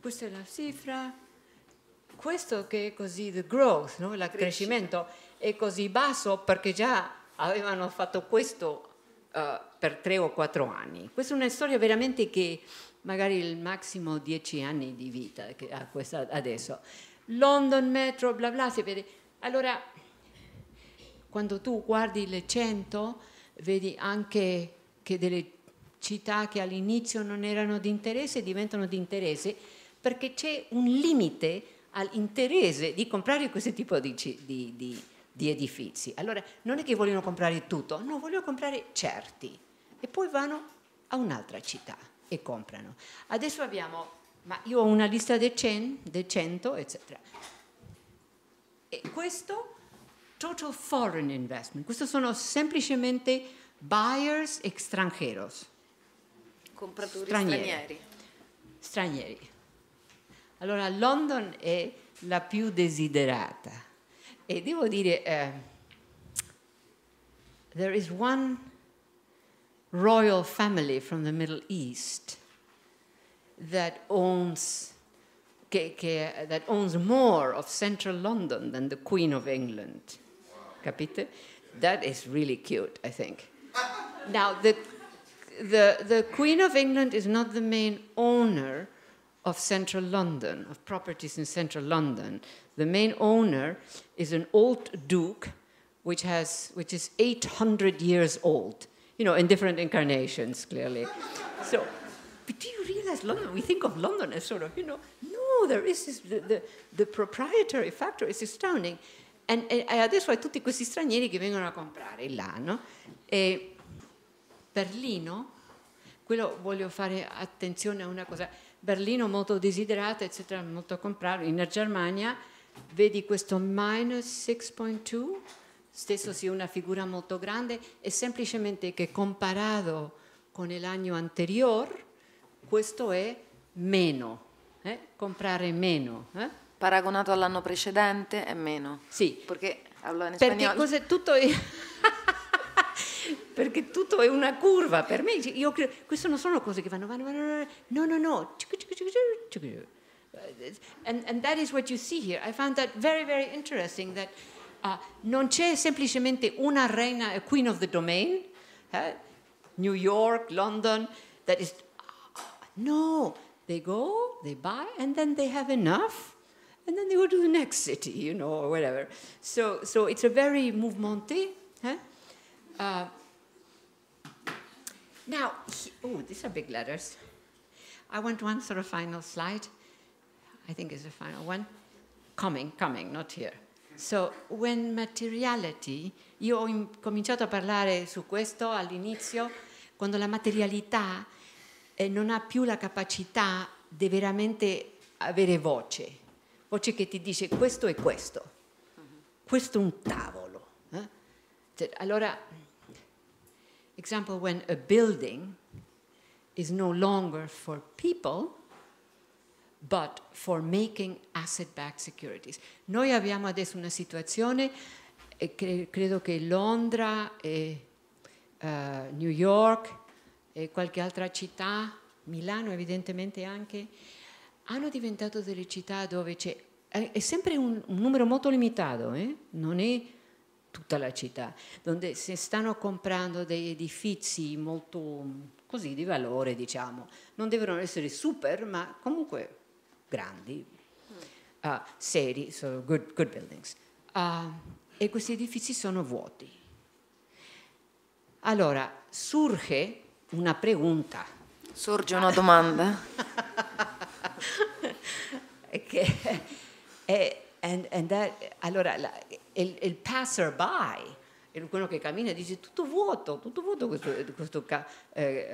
questa è la cifra, questo che è così, the growth, no? il crescimento, è così basso perché già avevano fatto questo uh, per tre o quattro anni. Questa è una storia veramente che magari il massimo dieci anni di vita che ha questa adesso. London Metro, bla bla, si vede. Allora, quando tu guardi le 100, vedi anche che delle città che all'inizio non erano di interesse diventano di interesse perché c'è un limite all'interesse di comprare questo tipo di, di, di, di, edifici. Allora non è che vogliono comprare tutto, no, vogliono comprare certi e poi vanno a un'altra città e comprano. Adesso abbiamo, ma io ho una lista di 100, eccetera. E questo total foreign investment. Questi sono semplicemente buyers extranjeros. Compratori stranieri. stranieri. Stranieri. Allora, London è la più desiderata. E devo dire, uh, there is one royal family from the Middle East that owns that owns more of central London than the Queen of England capite? That is really cute, I think. now, the, the, the Queen of England is not the main owner of central London, of properties in central London. The main owner is an old duke, which, has, which is 800 years old, you know, in different incarnations, clearly. so, but do you realize London? We think of London as sort of, you know, no, there is this, the, the, the proprietary factor is astounding. E, adesso hai tutti questi stranieri che vengono a comprare là, no? E Berlino, quello voglio fare attenzione a una cosa, Berlino molto desiderato, eccetera, molto a comprare, in Germania vedi questo minus 6.2, stesso sia una figura molto grande, è semplicemente che comparato con l'anno anterior, questo è meno, eh? comprare meno. Eh? Paragonato all'anno precedente è meno. Sì. Perché parlo in spagnolo. Perché cos'è tutto... perché tutto è una curva. Per me, io credo, queste non sono cose che vanno, vanno, vanno, no, no, no. And, and that is what you see here. I found that very, very interesting that uh, non c'è semplicemente una reina, a queen of the domain, eh? New York, London, that is, no, they go, they buy, and then they have enough. and then they go to the next city, you know, or whatever. So, so it's a very mouvementé. Huh? Uh, now, oh, these are big letters. I want one sort of final slide. I think it's the final one. Coming, coming, not here. So, when materiality, io ho cominciato a parlare su questo all'inizio, quando la materialità eh, non ha più la capacità di veramente avere voce voce che ti dice questo è questo, mm-hmm. questo è un tavolo. Eh? Cioè, allora, example, when a building is no longer for people, but for making asset-backed securities. Noi abbiamo adesso una situazione, eh, cre credo che Londra e uh, New York e qualche altra città, Milano evidentemente anche, hanno diventato delle città dove c'è... È sempre un, un numero molto limitato, eh? non è tutta la città, dove si stanno comprando degli edifici molto così di valore, diciamo. Non devono essere super, ma comunque grandi, uh, seri, so good, good buildings. Uh, e questi edifici sono vuoti. Allora, surge una pregunta. Sorge una domanda? che, and, and that, allora, la, il, il passerby, quello che cammina dice tutto vuoto, tutto vuoto questo, questo eh,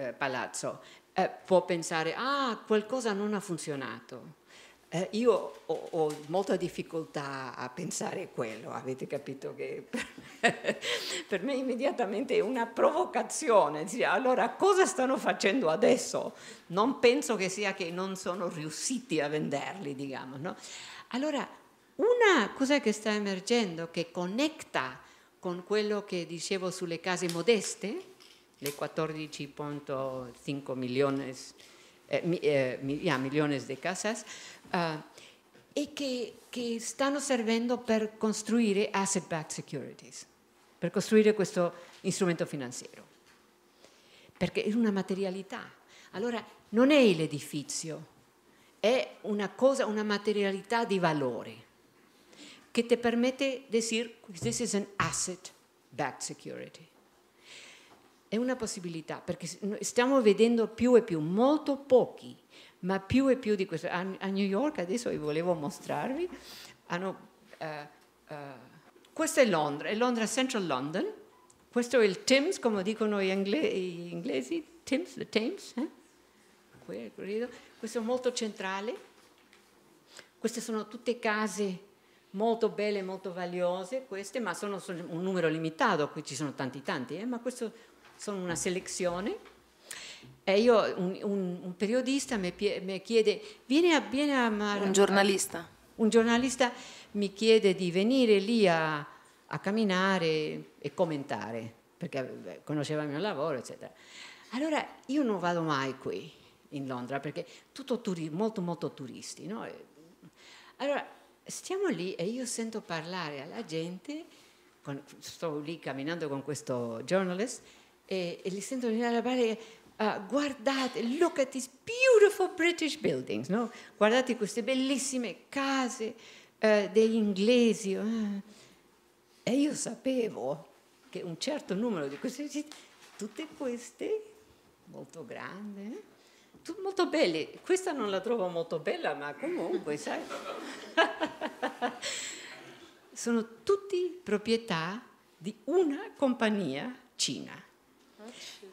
eh, palazzo, eh, può pensare, ah, qualcosa non ha funzionato. Eh, io ho, ho, molta difficoltà a pensare quello, avete capito che per, per me immediatamente è una provocazione, cioè, allora cosa stanno facendo adesso? Non penso che sia che non sono riusciti a venderli, diciamo. No? Allora, una cosa che sta emergendo, che connecta con quello che dicevo sulle case modeste, le 14.5 milioni, eh, eh, ah, di case, uh, e che, che, stanno servendo per costruire asset-backed securities, per costruire questo strumento finanziario, perché è una materialità. Allora non è l'edificio, è una cosa, una materialità di valore che ti permette di dire this is an asset-backed security. È una possibilità perché stiamo vedendo più e più, molto pochi ma più e più di questo. A, a New York adesso vi volevo mostrarvi, hanno, uh, uh, questo è Londra, è Londra Central London, questo è il Thames, come dicono gli, angle- gli inglesi, Thames, the Thames, eh? questo è molto centrale, queste sono tutte case molto belle, molto valiose queste, ma sono, sono un numero limitato, qui ci sono tanti tanti, eh? ma questo sono una selezione. Eh, io, un, un, un periodista mi, mi, chiede, vieni a, vieni a Mar- Un giornalista. Un giornalista mi chiede di venire lì a, a camminare e commentare, perché conosceva il mio lavoro, eccetera. Allora io non vado mai qui in Londra perché tutto turi- molto molto turisti. No? Allora stiamo lì e io sento parlare alla gente, con, sto lì camminando con questo journalist e, e li sento parlare Uh, guardate, look at these beautiful British buildings, no? Guardate queste bellissime case uh, degli inglesi. Uh. E io sapevo che un certo numero di queste tutte queste, molto grandi, eh? molto belle. Questa non la trovo molto bella, ma comunque, sai, sono tutti proprietà di una compagnia cina.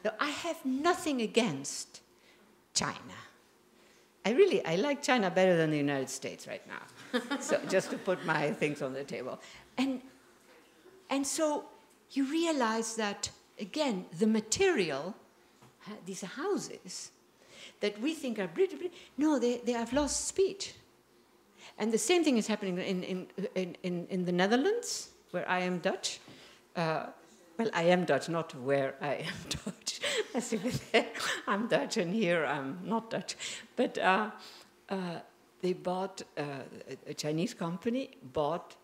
So I have nothing against China. I really, I like China better than the United States right now. so just to put my things on the table. And, and so you realize that, again, the material, uh, these houses that we think are beautiful, no, they, they have lost speech. And the same thing is happening in, in, in, in the Netherlands, where I am Dutch. Uh, well, I am Dutch, not where I am Dutch. As if I'm Dutch and here I'm not Dutch. But uh, uh, they bought, uh, a Chinese company bought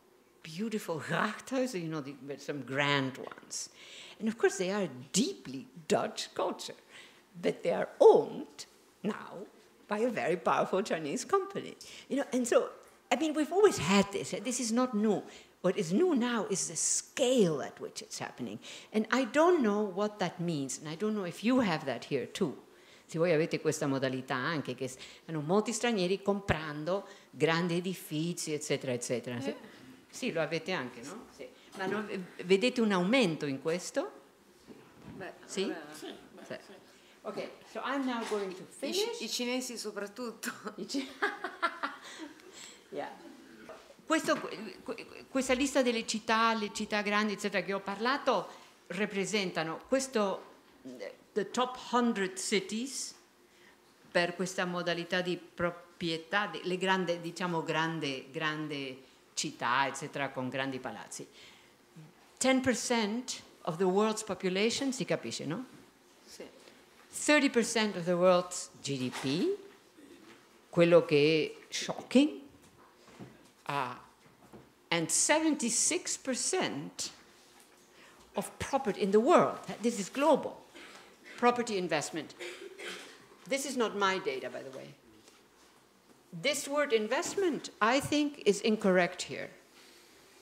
beautiful grachthuizen, you know, the, some grand ones. And of course, they are deeply Dutch culture, but they are owned now by a very powerful Chinese company. You know, and so, I mean, we've always had this. This is not new. What is new now is the scale at which it's happening. And I don't know what that means, and I don't know if you have that here too. Se voi avete questa modalità anche, che hanno molti stranieri comprando grandi edifici, eccetera, eccetera. Eh. Sì, lo avete anche, no? Sì. Ma no, vedete un aumento in questo? Beh, sì? Beh, sì, beh, sì. Ok, so I'm now going to finish. I, cinesi soprattutto. I cinesi. yeah. Questo, questa lista delle città, le città grandi, eccetera, che ho parlato, rappresentano questo, eh, the top 100 cities, per questa modalità di proprietà, le grandi, diciamo, grandi, grandi città, eccetera, con grandi palazzi. 10% of the world's population, si capisce, no? Sì. 30% of the world's GDP, quello che è shocking, Uh, and 76% of property in the world, this is global, property investment. This is not my data, by the way. This word investment, I think, is incorrect here.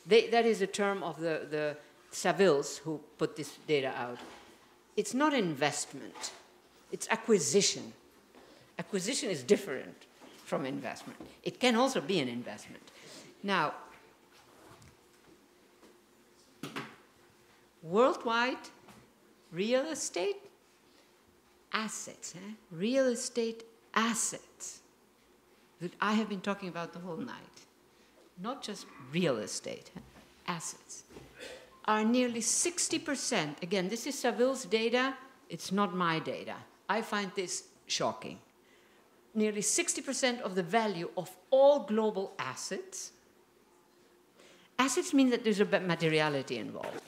They, that is a term of the, the Savills who put this data out. It's not investment, it's acquisition. Acquisition is different from investment. It can also be an investment. Now, worldwide real estate assets, eh? real estate assets that I have been talking about the whole night, not just real estate, eh? assets, are nearly 60%. Again, this is Saville's data, it's not my data. I find this shocking. Nearly 60% of the value of all global assets Assets mean that there's a materiality involved.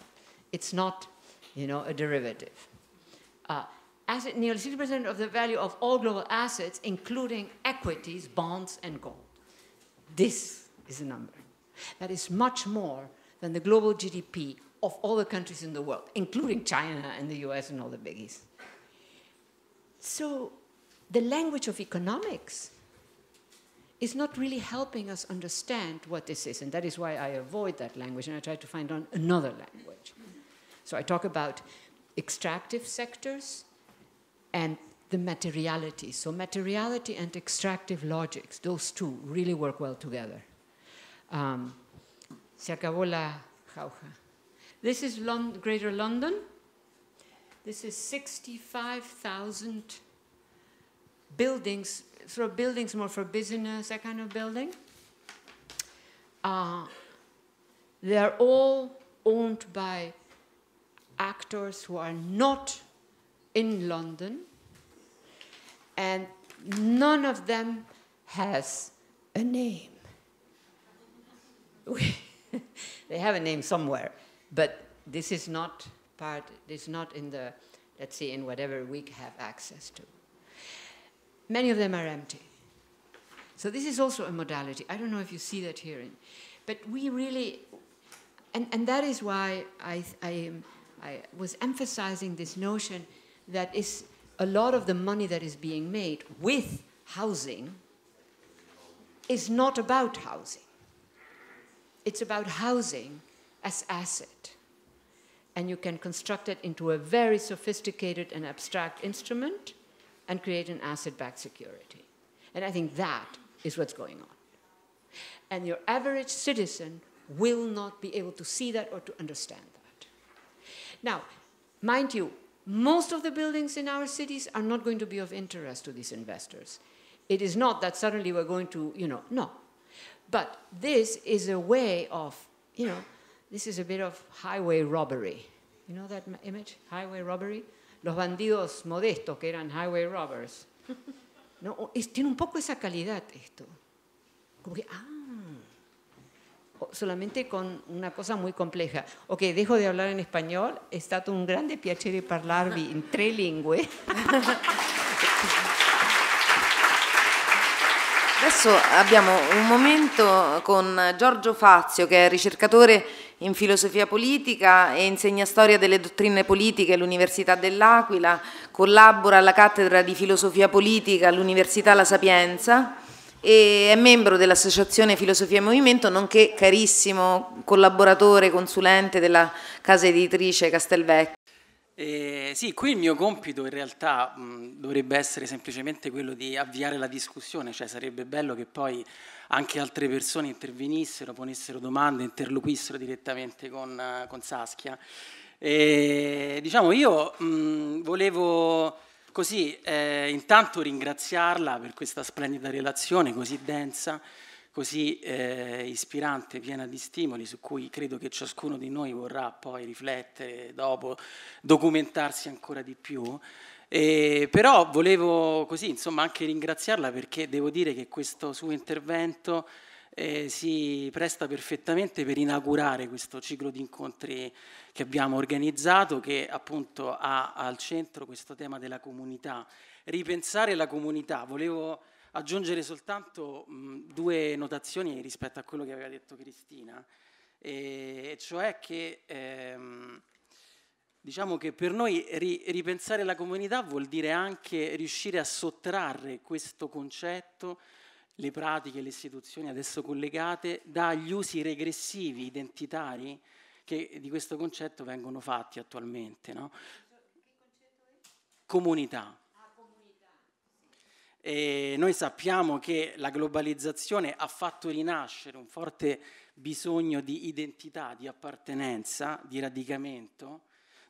It's not, you know, a derivative. Uh, asset, nearly 60% of the value of all global assets, including equities, bonds, and gold. This is a number. That is much more than the global GDP of all the countries in the world, including China and the US and all the biggies. So the language of economics is not really helping us understand what this is. And that is why I avoid that language and I try to find on another language. So I talk about extractive sectors and the materiality. So materiality and extractive logics, those two really work well together. Um, se acabó la jauja. This is Greater London. This is 65,000 buildings sort of buildings more for business, that kind of building. Uh, they are all owned by actors who are not in London, and none of them has a name. they have a name somewhere, but this is not part, this is not in the, let's see, in whatever we have access to. Many of them are empty. So this is also a modality. I don't know if you see that here. But we really, and, and that is why I, I, I was emphasizing this notion that is a lot of the money that is being made with housing is not about housing. It's about housing as asset. And you can construct it into a very sophisticated and abstract instrument and create an asset backed security. And I think that is what's going on. And your average citizen will not be able to see that or to understand that. Now, mind you, most of the buildings in our cities are not going to be of interest to these investors. It is not that suddenly we're going to, you know, no. But this is a way of, you know, this is a bit of highway robbery. You know that image, highway robbery? los bandidos modestos que eran highway robbers. No, tiene un poco esa calidad esto. Ah. solamente con una cosa muy compleja. Ok, dejo de hablar en español, è un grande piacere parlarvi en tres lingue. Adesso abbiamo un momento con eh, Giorgio Fazio, que è ricercatore in filosofia politica e insegna storia delle dottrine politiche all'Università dell'Aquila, collabora alla cattedra di filosofia politica all'Università La Sapienza e è membro dell'Associazione Filosofia e Movimento, nonché carissimo collaboratore consulente della casa editrice Castelvecchio. Eh, sì, qui il mio compito in realtà mh, dovrebbe essere semplicemente quello di avviare la discussione, cioè sarebbe bello che poi anche altre persone intervenissero, ponessero domande, interloquissero direttamente con, eh, con Saskia. E, diciamo, io mh, volevo così eh, intanto ringraziarla per questa splendida relazione così densa, così eh, ispirante, piena di stimoli su cui credo che ciascuno di noi vorrà poi riflettere dopo, documentarsi ancora di più. E, però volevo così, insomma, anche ringraziarla perché devo dire che questo suo intervento eh, si presta perfettamente per inaugurare questo ciclo di incontri che abbiamo organizzato, che appunto ha al centro questo tema della comunità. Ripensare la comunità, volevo aggiungere soltanto mh, due notazioni rispetto a quello che aveva detto Cristina, e cioè che... Ehm, Diciamo che per noi ri, ripensare la comunità vuol dire anche riuscire a sottrarre questo concetto, le pratiche, le istituzioni adesso collegate, dagli usi regressivi, identitari, che di questo concetto vengono fatti attualmente. No? Comunità. E noi sappiamo che la globalizzazione ha fatto rinascere un forte bisogno di identità, di appartenenza, di radicamento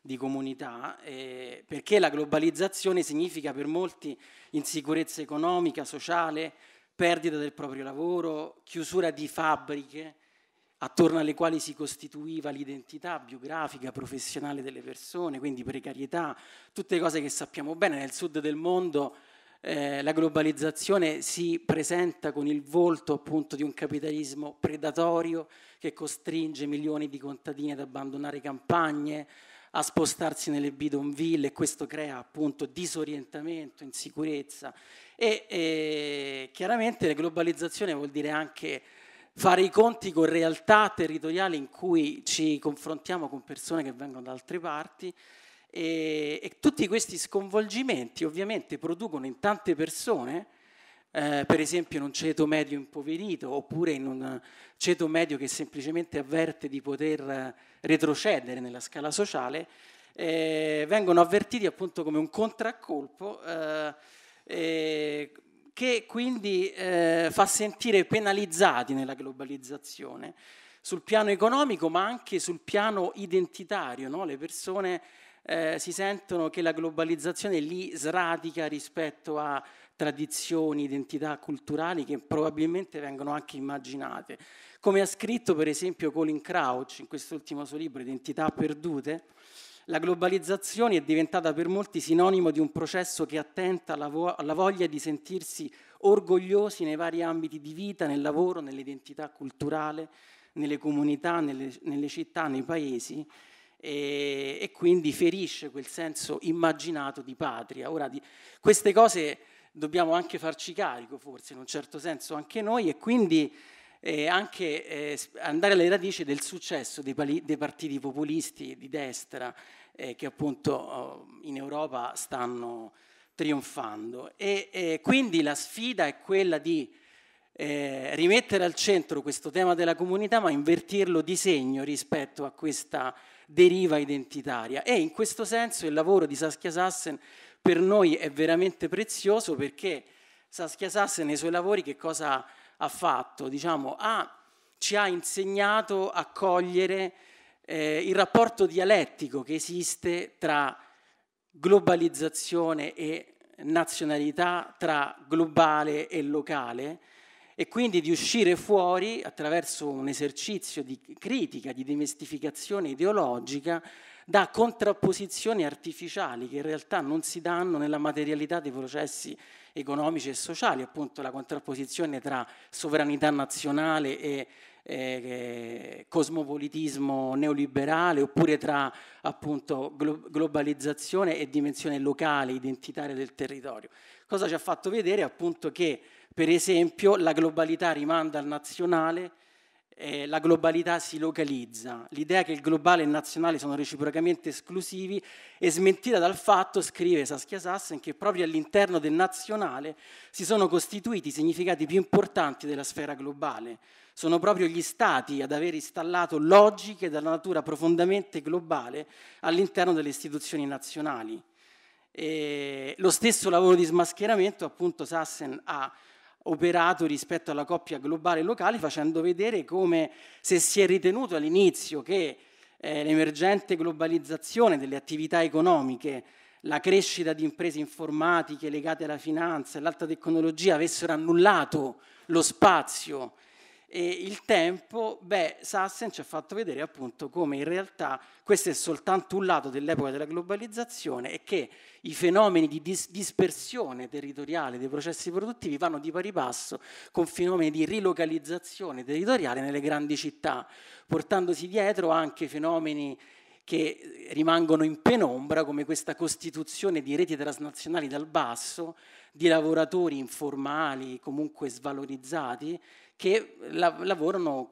di comunità, eh, perché la globalizzazione significa per molti insicurezza economica, sociale, perdita del proprio lavoro, chiusura di fabbriche attorno alle quali si costituiva l'identità biografica, professionale delle persone, quindi precarietà, tutte cose che sappiamo bene. Nel sud del mondo eh, la globalizzazione si presenta con il volto appunto di un capitalismo predatorio che costringe milioni di contadini ad abbandonare campagne, a spostarsi nelle bidonville e questo crea appunto disorientamento, insicurezza e, e chiaramente la globalizzazione vuol dire anche fare i conti con realtà territoriali in cui ci confrontiamo con persone che vengono da altre parti e, e tutti questi sconvolgimenti ovviamente producono in tante persone eh, per esempio in un ceto medio impoverito oppure in un ceto medio che semplicemente avverte di poter retrocedere nella scala sociale, eh, vengono avvertiti appunto come un contraccolpo eh, eh che quindi eh, fa sentire penalizzati nella globalizzazione sul piano economico ma anche sul piano identitario. No? Le persone eh, si sentono che la globalizzazione li sradica rispetto a tradizioni, identità culturali che probabilmente vengono anche immaginate. Come ha scritto per esempio Colin Crouch in quest'ultimo suo libro Identità perdute, la globalizzazione è diventata per molti sinonimo di un processo che attenta alla, vo- alla voglia di sentirsi orgogliosi nei vari ambiti di vita, nel lavoro, nell'identità culturale, nelle comunità, nelle, nelle città, nei paesi e, e, quindi ferisce quel senso immaginato di patria. Ora, di, queste cose dobbiamo anche farci carico, forse in un certo senso anche noi, e quindi eh, anche eh, andare alle radici del successo dei, pali- dei partiti populisti di destra eh, che appunto oh, in Europa stanno trionfando. E quindi la sfida è quella di eh, rimettere al centro questo tema della comunità, ma invertirlo di segno rispetto a questa deriva identitaria. E in questo senso il lavoro di Saskia Sassen per noi è veramente prezioso perché Saskia Sasse nei suoi lavori che cosa ha fatto? Diciamo, ha, ah, ci ha insegnato a cogliere eh, il rapporto dialettico che esiste tra globalizzazione e nazionalità, tra globale e locale e quindi di uscire fuori attraverso un esercizio di critica, di demistificazione ideologica da contrapposizioni artificiali che in realtà non si danno nella materialità dei processi economici e sociali, appunto la contrapposizione tra sovranità nazionale e eh, cosmopolitismo neoliberale oppure tra appunto glo- globalizzazione e dimensione locale, identitaria del territorio. Cosa ci ha fatto vedere appunto che per esempio la globalità rimanda al nazionale, eh, la globalità si localizza, l'idea che il globale e il nazionale sono reciprocamente esclusivi è smentita dal fatto, scrive Saskia Sassen, che proprio all'interno del nazionale si sono costituiti i significati più importanti della sfera globale. Sono proprio gli stati ad aver installato logiche dalla natura profondamente globale all'interno delle istituzioni nazionali. E eh, lo stesso lavoro di smascheramento, appunto, Sassen ha operato rispetto alla coppia globale e locale facendo vedere come se si è ritenuto all'inizio che eh, l'emergente globalizzazione delle attività economiche, la crescita di imprese informatiche legate alla finanza e all'alta tecnologia avessero annullato lo spazio e il tempo, beh, Sassen ci ha fatto vedere appunto come in realtà questo è soltanto un lato dell'epoca della globalizzazione e che i fenomeni di dis- dispersione territoriale dei processi produttivi vanno di pari passo con fenomeni di rilocalizzazione territoriale nelle grandi città, portandosi dietro anche fenomeni che rimangono in penombra, come questa costituzione di reti transnazionali dal basso, di lavoratori informali comunque svalorizzati che la, lavorano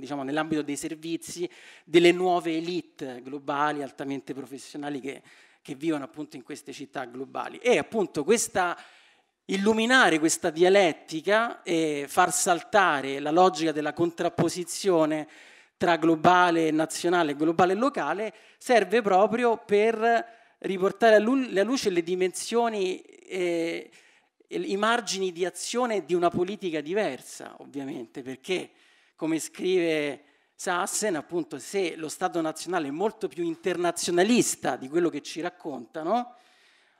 diciamo, nell'ambito dei servizi delle nuove elite globali altamente professionali che, che vivono appunto in queste città globali. E appunto questa illuminare questa dialettica e far saltare la logica della contrapposizione tra globale e nazionale, globale e locale, serve proprio per riportare alla luce le dimensioni eh, i margini di azione di una politica diversa, ovviamente, perché come scrive Sassen, appunto, se lo Stato nazionale è molto più internazionalista di quello che ci raccontano,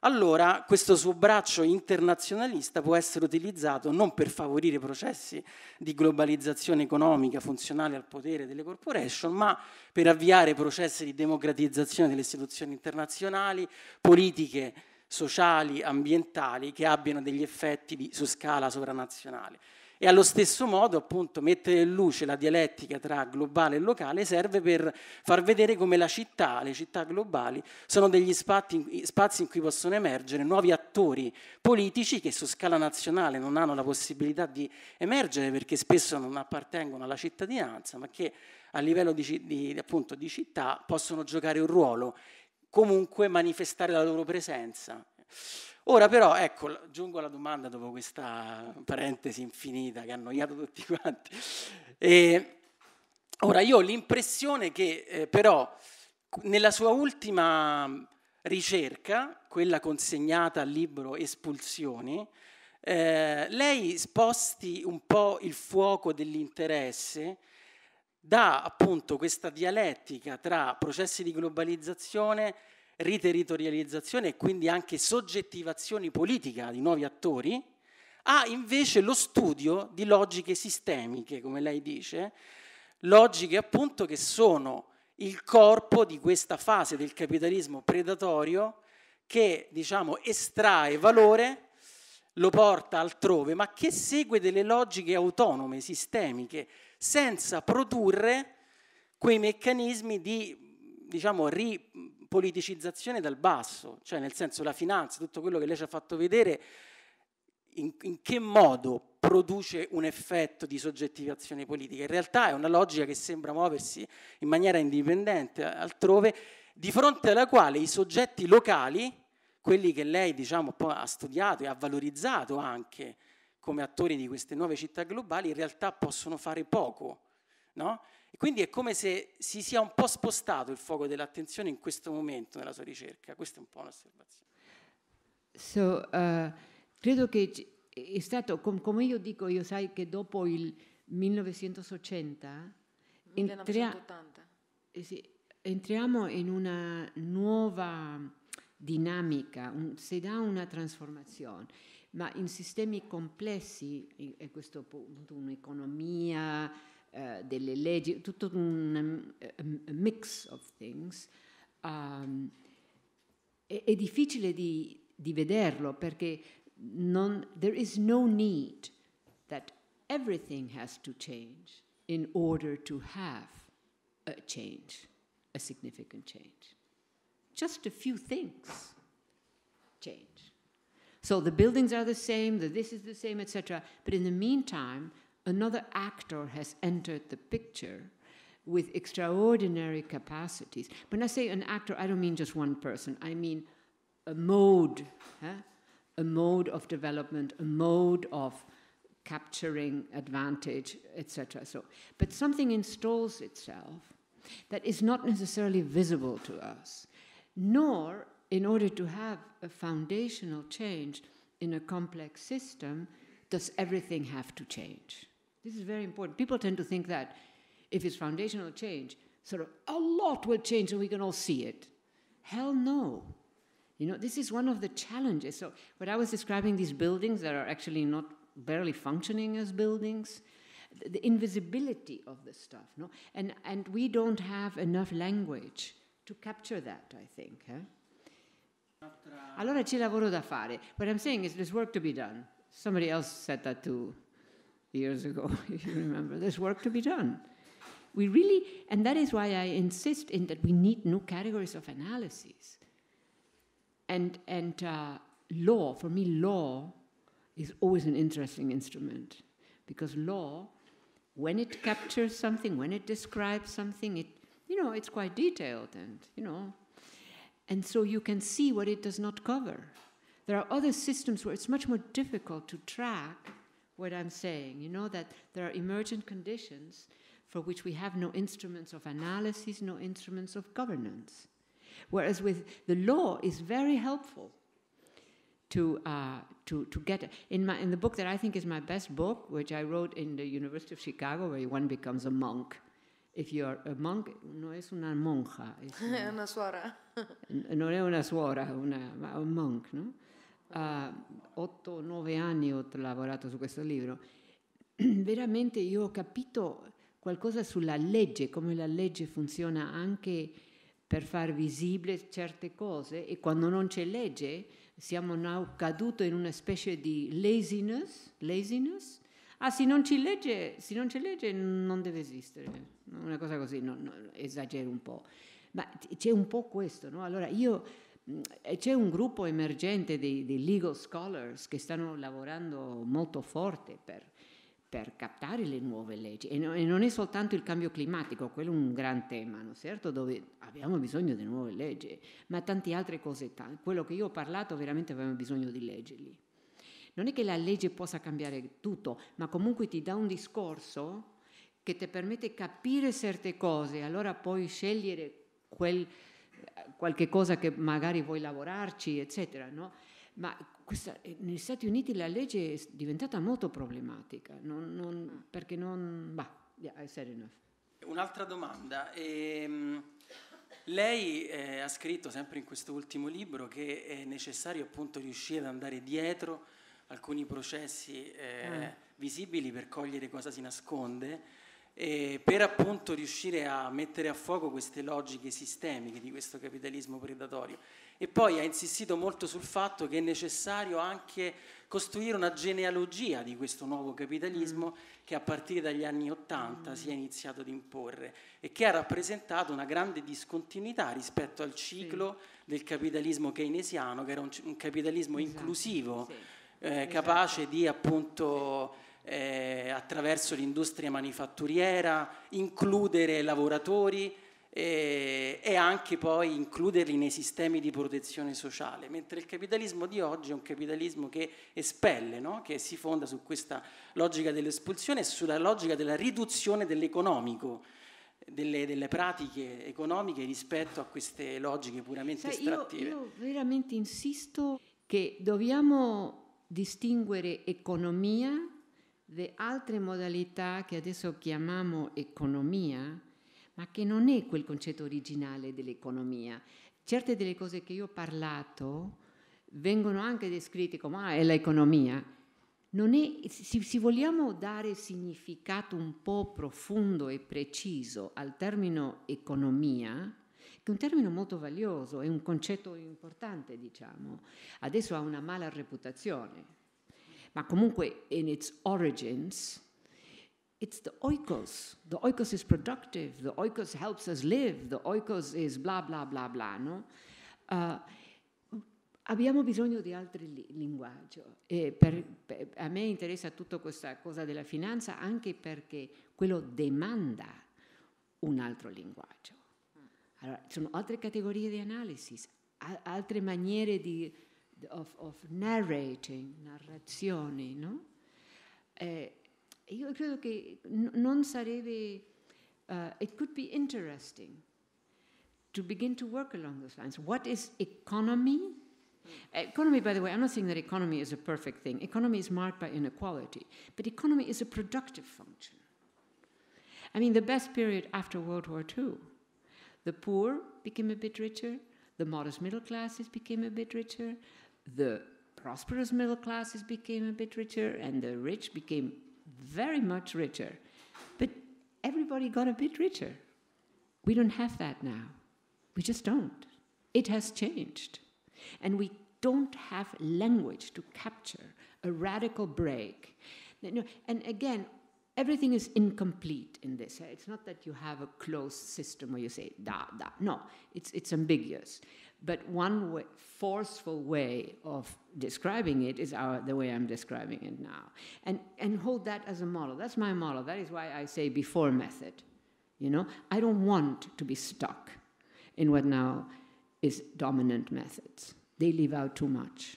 allora questo suo braccio internazionalista può essere utilizzato non per favorire processi di globalizzazione economica funzionale al potere delle corporation, ma per avviare processi di democratizzazione delle istituzioni internazionali, politiche sociali, ambientali che abbiano degli effetti di, su scala sovranazionale. E allo stesso modo, appunto, mettere in luce la dialettica tra globale e locale serve per far vedere come la città, le città globali, sono degli spazi, spazi in cui possono emergere nuovi attori politici che su scala nazionale non hanno la possibilità di emergere perché spesso non appartengono alla cittadinanza, ma che a livello di, di, appunto, di città possono giocare un ruolo comunque manifestare la loro presenza. Ora però, ecco, giungo alla domanda dopo questa parentesi infinita che ha annoiato tutti quanti. E, ora, io ho l'impressione che eh, però nella sua ultima ricerca, quella consegnata al libro Espulsioni, eh, lei sposti un po' il fuoco dell'interesse da appunto questa dialettica tra processi di globalizzazione, riterritorializzazione e quindi anche soggettivazione politica di nuovi attori, a invece lo studio di logiche sistemiche, come lei dice, logiche appunto che sono il corpo di questa fase del capitalismo predatorio che diciamo estrae valore, lo porta altrove, ma che segue delle logiche autonome, sistemiche, senza produrre quei meccanismi di diciamo, ripoliticizzazione dal basso, cioè nel senso la finanza, tutto quello che lei ci ha fatto vedere, in, in che modo produce un effetto di soggettivazione politica. In realtà è una logica che sembra muoversi in maniera indipendente altrove, di fronte alla quale i soggetti locali, quelli che lei diciamo, ha studiato e ha valorizzato anche, come attori di queste nuove città globali in realtà possono fare poco. No? E quindi è come se si sia un po' spostato il fuoco dell'attenzione in questo momento nella sua ricerca. Questa è un po' un'osservazione. So, uh, credo che è stato, com- come io dico, io sai che dopo il 1980, 1980. Entri- entriamo in una nuova dinamica, un, si dà una trasformazione ma in sistemi complessi, e questo appunto un'economia, eh, delle leggi, tutto un um, mix of things, um, è, è, difficile di, di vederlo perché non, there is no need that everything has to change in order to have a change, a significant change. Just a few things change. So the buildings are the same, the this is the same, etc. But in the meantime, another actor has entered the picture with extraordinary capacities. When I say an actor, I don't mean just one person. I mean a mode, huh? a mode of development, a mode of capturing advantage, etc. So, but something installs itself that is not necessarily visible to us, nor in order to have a foundational change in a complex system, does everything have to change? This is very important. People tend to think that if it's foundational change, sort of a lot will change and we can all see it. Hell no. You know, this is one of the challenges. So, what I was describing these buildings that are actually not barely functioning as buildings, the invisibility of the stuff, no? And, and we don't have enough language to capture that, I think. Eh? Uh, allora c'è lavoro da fare. What I'm saying is there's work to be done. Somebody else said that too years ago, if you remember. There's work to be done. We really, and that is why I insist in that we need new categories of analysis. And, and uh, law, for me, law is always an interesting instrument because law, when it captures something, when it describes something, it, you know, it's quite detailed and, you know, and so you can see what it does not cover. There are other systems where it's much more difficult to track what I'm saying. You know that there are emergent conditions for which we have no instruments of analysis, no instruments of governance. Whereas with the law is very helpful to, uh, to, to get in, my, in the book that I think is my best book, which I wrote in the University of Chicago, where one becomes a monk If you're a monk, no es una monja. Es una, una suora. non è una suora, una, ma un monk, no? Uh, ah, 8 nove anni ho lavorato su questo libro. Veramente io ho capito qualcosa sulla legge, come la legge funziona anche per far visibile certe cose e quando non c'è legge siamo caduti in una specie di laziness, laziness ah se non ci legge, non, legge non deve esistere, una cosa così, no, no, esagero un po', ma c'è un po' questo, no? Allora io, mm, eh, c'è un gruppo emergente di, dei, legal scholars che stanno lavorando molto forte per, per captare le nuove leggi e, no, e, non è soltanto il cambio climatico, quello è un gran tema, no? certo, dove abbiamo bisogno di nuove leggi, ma tante altre cose, quello che io ho parlato veramente abbiamo bisogno di leggi lì. Non è che la legge possa cambiare tutto, ma comunque ti dà un discorso che ti permette di capire certe cose, allora puoi scegliere quel, eh, qualche cosa che magari vuoi lavorarci, eccetera. No? Ma questa, eh, negli Stati Uniti la legge è diventata molto problematica, non, non, mm. perché non... Bah, yeah, Un'altra domanda. Ehm, lei eh, ha scritto sempre in questo ultimo libro che è necessario appunto riuscire ad andare dietro alcuni processi eh, ah. visibili per cogliere cosa si nasconde e per appunto riuscire a mettere a fuoco queste logiche sistemiche di questo capitalismo predatorio. E poi ha insistito molto sul fatto che è necessario anche costruire una genealogia di questo nuovo capitalismo mm. che a partire dagli anni Ottanta mm. si è iniziato ad imporre e che ha rappresentato una grande discontinuità rispetto al ciclo sì. del capitalismo keynesiano, che era un, un capitalismo esatto, inclusivo. Sì eh, esatto. capace di appunto eh, attraverso l'industria manifatturiera includere lavoratori eh, e anche poi includerli nei sistemi di protezione sociale, mentre il capitalismo di oggi è un capitalismo che espelle, no? che si fonda su questa logica dell'espulsione e sulla logica della riduzione dell'economico. Delle, delle, pratiche economiche rispetto a queste logiche puramente Sai, io, io veramente insisto che dobbiamo distinguere economia da altre modalità che adesso chiamiamo economia, ma che non è quel concetto originale dell'economia. Certe delle cose che io ho parlato vengono anche descritte come ah, è l'economia. Non è, se, se vogliamo dare significato un po' profondo e preciso al termine economia, che è un termine molto valioso, è un concetto importante, diciamo. Adesso ha una mala reputazione, ma comunque in its origins it's the oikos. The oikos is productive, the oikos helps us live, the oikos is bla bla bla bla, no? Uh, abbiamo bisogno di altri li- linguaggi. a me interessa tutta questa cosa della finanza anche perché quello demanda un altro linguaggio. Allora, sono altre categorie di analisi, altre maniere di of, of narrating, narrazioni, no? Eh, io credo che non sarebbe... Uh, it could be interesting to begin to work along those lines. What is economy? Eh, economy, by the way, I'm not saying that economy is a perfect thing. Economy is marked by inequality, but economy is a productive function. I mean, the best period after World War II The poor became a bit richer, the modest middle classes became a bit richer, the prosperous middle classes became a bit richer, and the rich became very much richer. But everybody got a bit richer. We don't have that now. We just don't. It has changed. And we don't have language to capture a radical break. And again, everything is incomplete in this. It's not that you have a closed system where you say da da. No, it's it's ambiguous. But one way, forceful way of describing it is our, the way I'm describing it now, and and hold that as a model. That's my model. That is why I say before method. You know, I don't want to be stuck in what now is dominant methods. They leave out too much.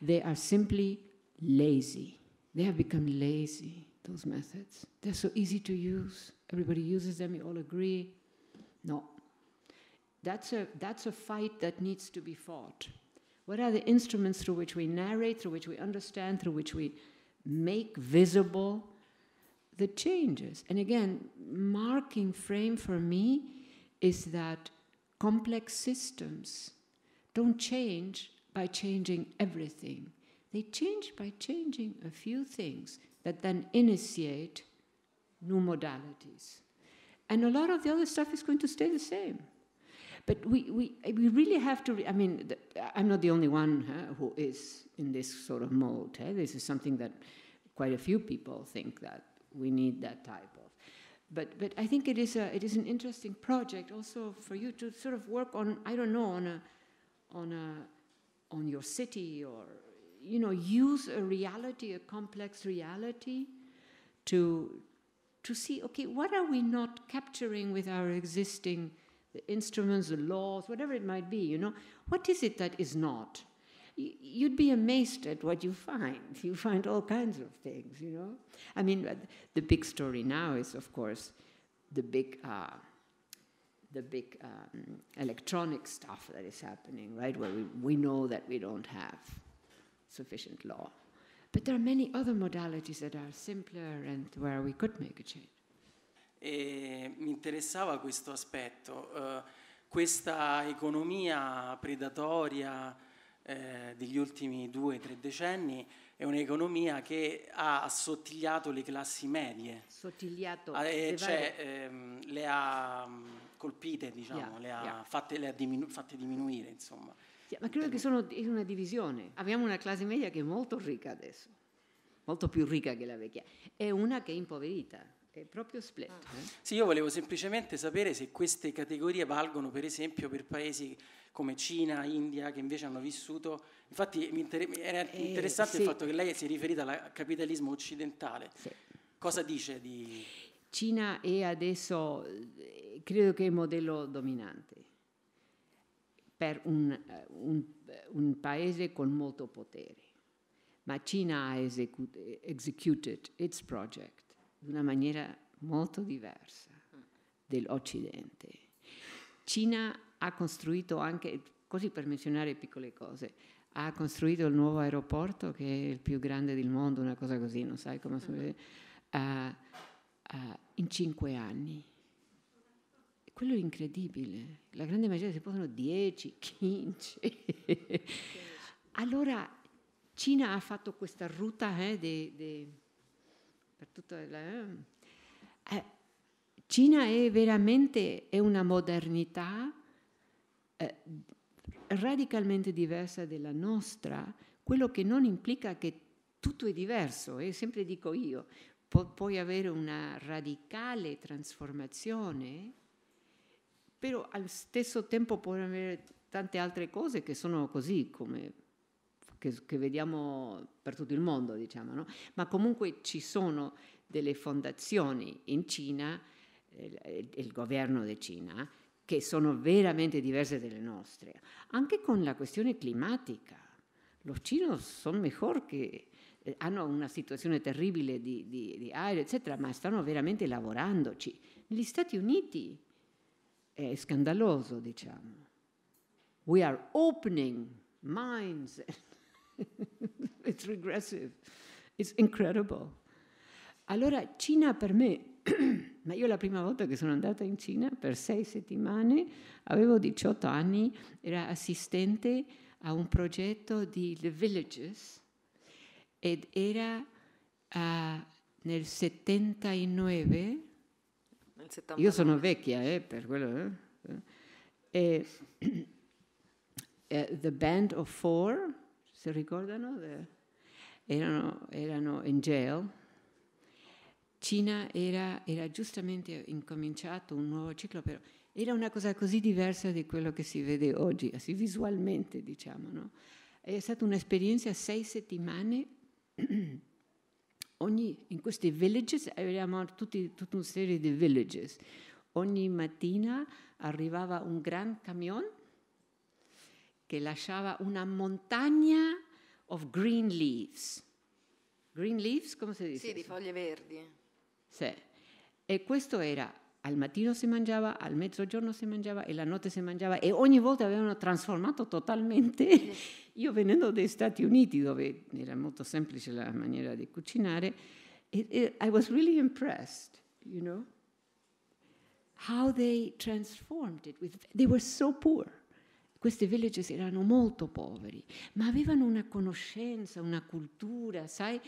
They are simply lazy. They have become lazy those methods. They're so easy to use. Everybody uses them, you all agree. No. That's a, that's a fight that needs to be fought. What are the instruments through which we narrate, through which we understand, through which we make visible the changes? And again, marking frame for me is that complex systems don't change by changing everything. They change by changing a few things that then initiate new modalities. And a lot of the other stuff is going to stay the same. But we, we, we really have to, I mean, the, I'm not the only one huh, who is in this sort of mode. Eh? This is something that quite a few people think that we need that type of. But, but I think it is, a, it is an interesting project also for you to sort of work on, I don't know, on, a, on, a, on your city or you know, use a reality, a complex reality, to to see, okay, what are we not capturing with our existing instruments, the laws, whatever it might be, you know? What is it that is not? You'd be amazed at what you find. You find all kinds of things, you know? I mean, uh, the big story now is, of course, the big. Uh, the big um, electronic stuff that is happening, right? Where we, we know that we don't have sufficient law. But there are many other modalities that are simpler and where we could make a change. E mi interessava questo aspetto, uh, questa economia predatoria eh, degli ultimi due o tre decenni è un'economia che ha assottigliato le classi medie. Sottigliato. Ah, eh, cioè, ehm, le ha mm, colpite, diciamo, yeah, le ha, yeah. fatte, le ha diminu fatte, diminuire, insomma. Cioè, ma credo che sono una divisione. Abbiamo una classe media che è molto ricca adesso, molto più ricca che la vecchia, e una che è impoverita. È proprio split. Ah. Eh? Sì, io volevo semplicemente sapere se queste categorie valgono per esempio per paesi come Cina, India, che invece hanno vissuto. Infatti era eh, interessante eh, sì. il fatto che lei si è riferita al capitalismo occidentale. Sì. Cosa dice di... Cina è adesso, eh, credo che è il modello dominante per un, eh, un, eh, un paese con molto potere. Ma Cina ha executed its project in una maniera molto diversa dell'Occidente. Cina ha costruito anche, così per menzionare piccole cose, ha costruito il nuovo aeroporto che è il più grande del mondo, una cosa così, non sai come... Uh, uh, in cinque anni quello è incredibile. La grande maggioranza si possono 10, 15. allora Cina ha fatto questa ruta eh, de, de, per tutta la... Eh, eh Cina è veramente è una modernità eh, radicalmente diversa dalla nostra, quello che non implica che tutto è diverso, e eh, sempre dico io, pu- puoi avere una radicale trasformazione però allo stesso tempo può avere tante altre cose che sono così come che, che vediamo per tutto il mondo, diciamo, no? ma comunque ci sono delle fondazioni in Cina, eh, il, eh, il governo di Cina, che sono veramente diverse dalle nostre, anche con la questione climatica. Los chinos sono migliori che eh, hanno una situazione terribile di, di, di aereo, eccetera, ma stanno veramente lavorandoci. Gli Stati Uniti è scandaloso, diciamo. We are opening minds. It's regressive. It's incredible. Allora, Cina per me, ma io la prima volta che sono andata in Cina per sei settimane, avevo 18 anni, era assistente a un progetto di The Villages ed era uh, nel 79 io sono vecchia, eh, per quello. Eh? eh. E, eh, the Band of Four, si ricordano? The, erano, erano, in jail. Cina era, era giustamente incominciato un nuovo ciclo, però era una cosa così diversa di quello che si vede oggi, così visualmente, diciamo. No? È stata un'esperienza sei settimane Ogni, in questi villages avevamo tutti, tutta una serie di villages. Ogni mattina arrivava un gran camion che lasciava una montagna of green leaves. Green leaves, come si dice? Sì, di foglie verdi. Sì. E questo era, al mattino si mangiava, al mezzogiorno si mangiava e la notte si mangiava e ogni volta avevano trasformato totalmente... Io venendo dagli Stati Uniti, dove era molto semplice la maniera di cucinare, it, it, I was really impressed, you know, how they transformed it. With, they were so poor. Questi villages erano molto poveri, ma avevano una conoscenza, una cultura, sai,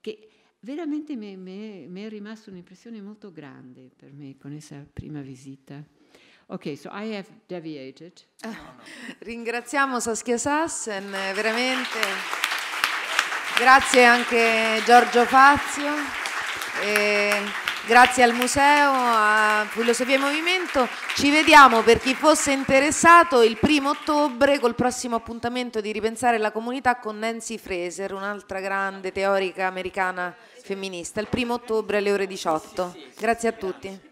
che veramente mi è rimasta un'impressione molto grande per me con questa prima visita. Okay, so I have deviated. No, ah, no. Ringraziamo Saskia Sassen, eh, veramente. Grazie anche Giorgio Fazio. E grazie al museo, a Filosofia e Movimento. Ci vediamo per chi fosse interessato il primo ottobre col prossimo appuntamento di Ripensare la comunità con Nancy Fraser, un'altra grande teorica americana femminista. Il primo ottobre alle ore 18. Grazie a tutti.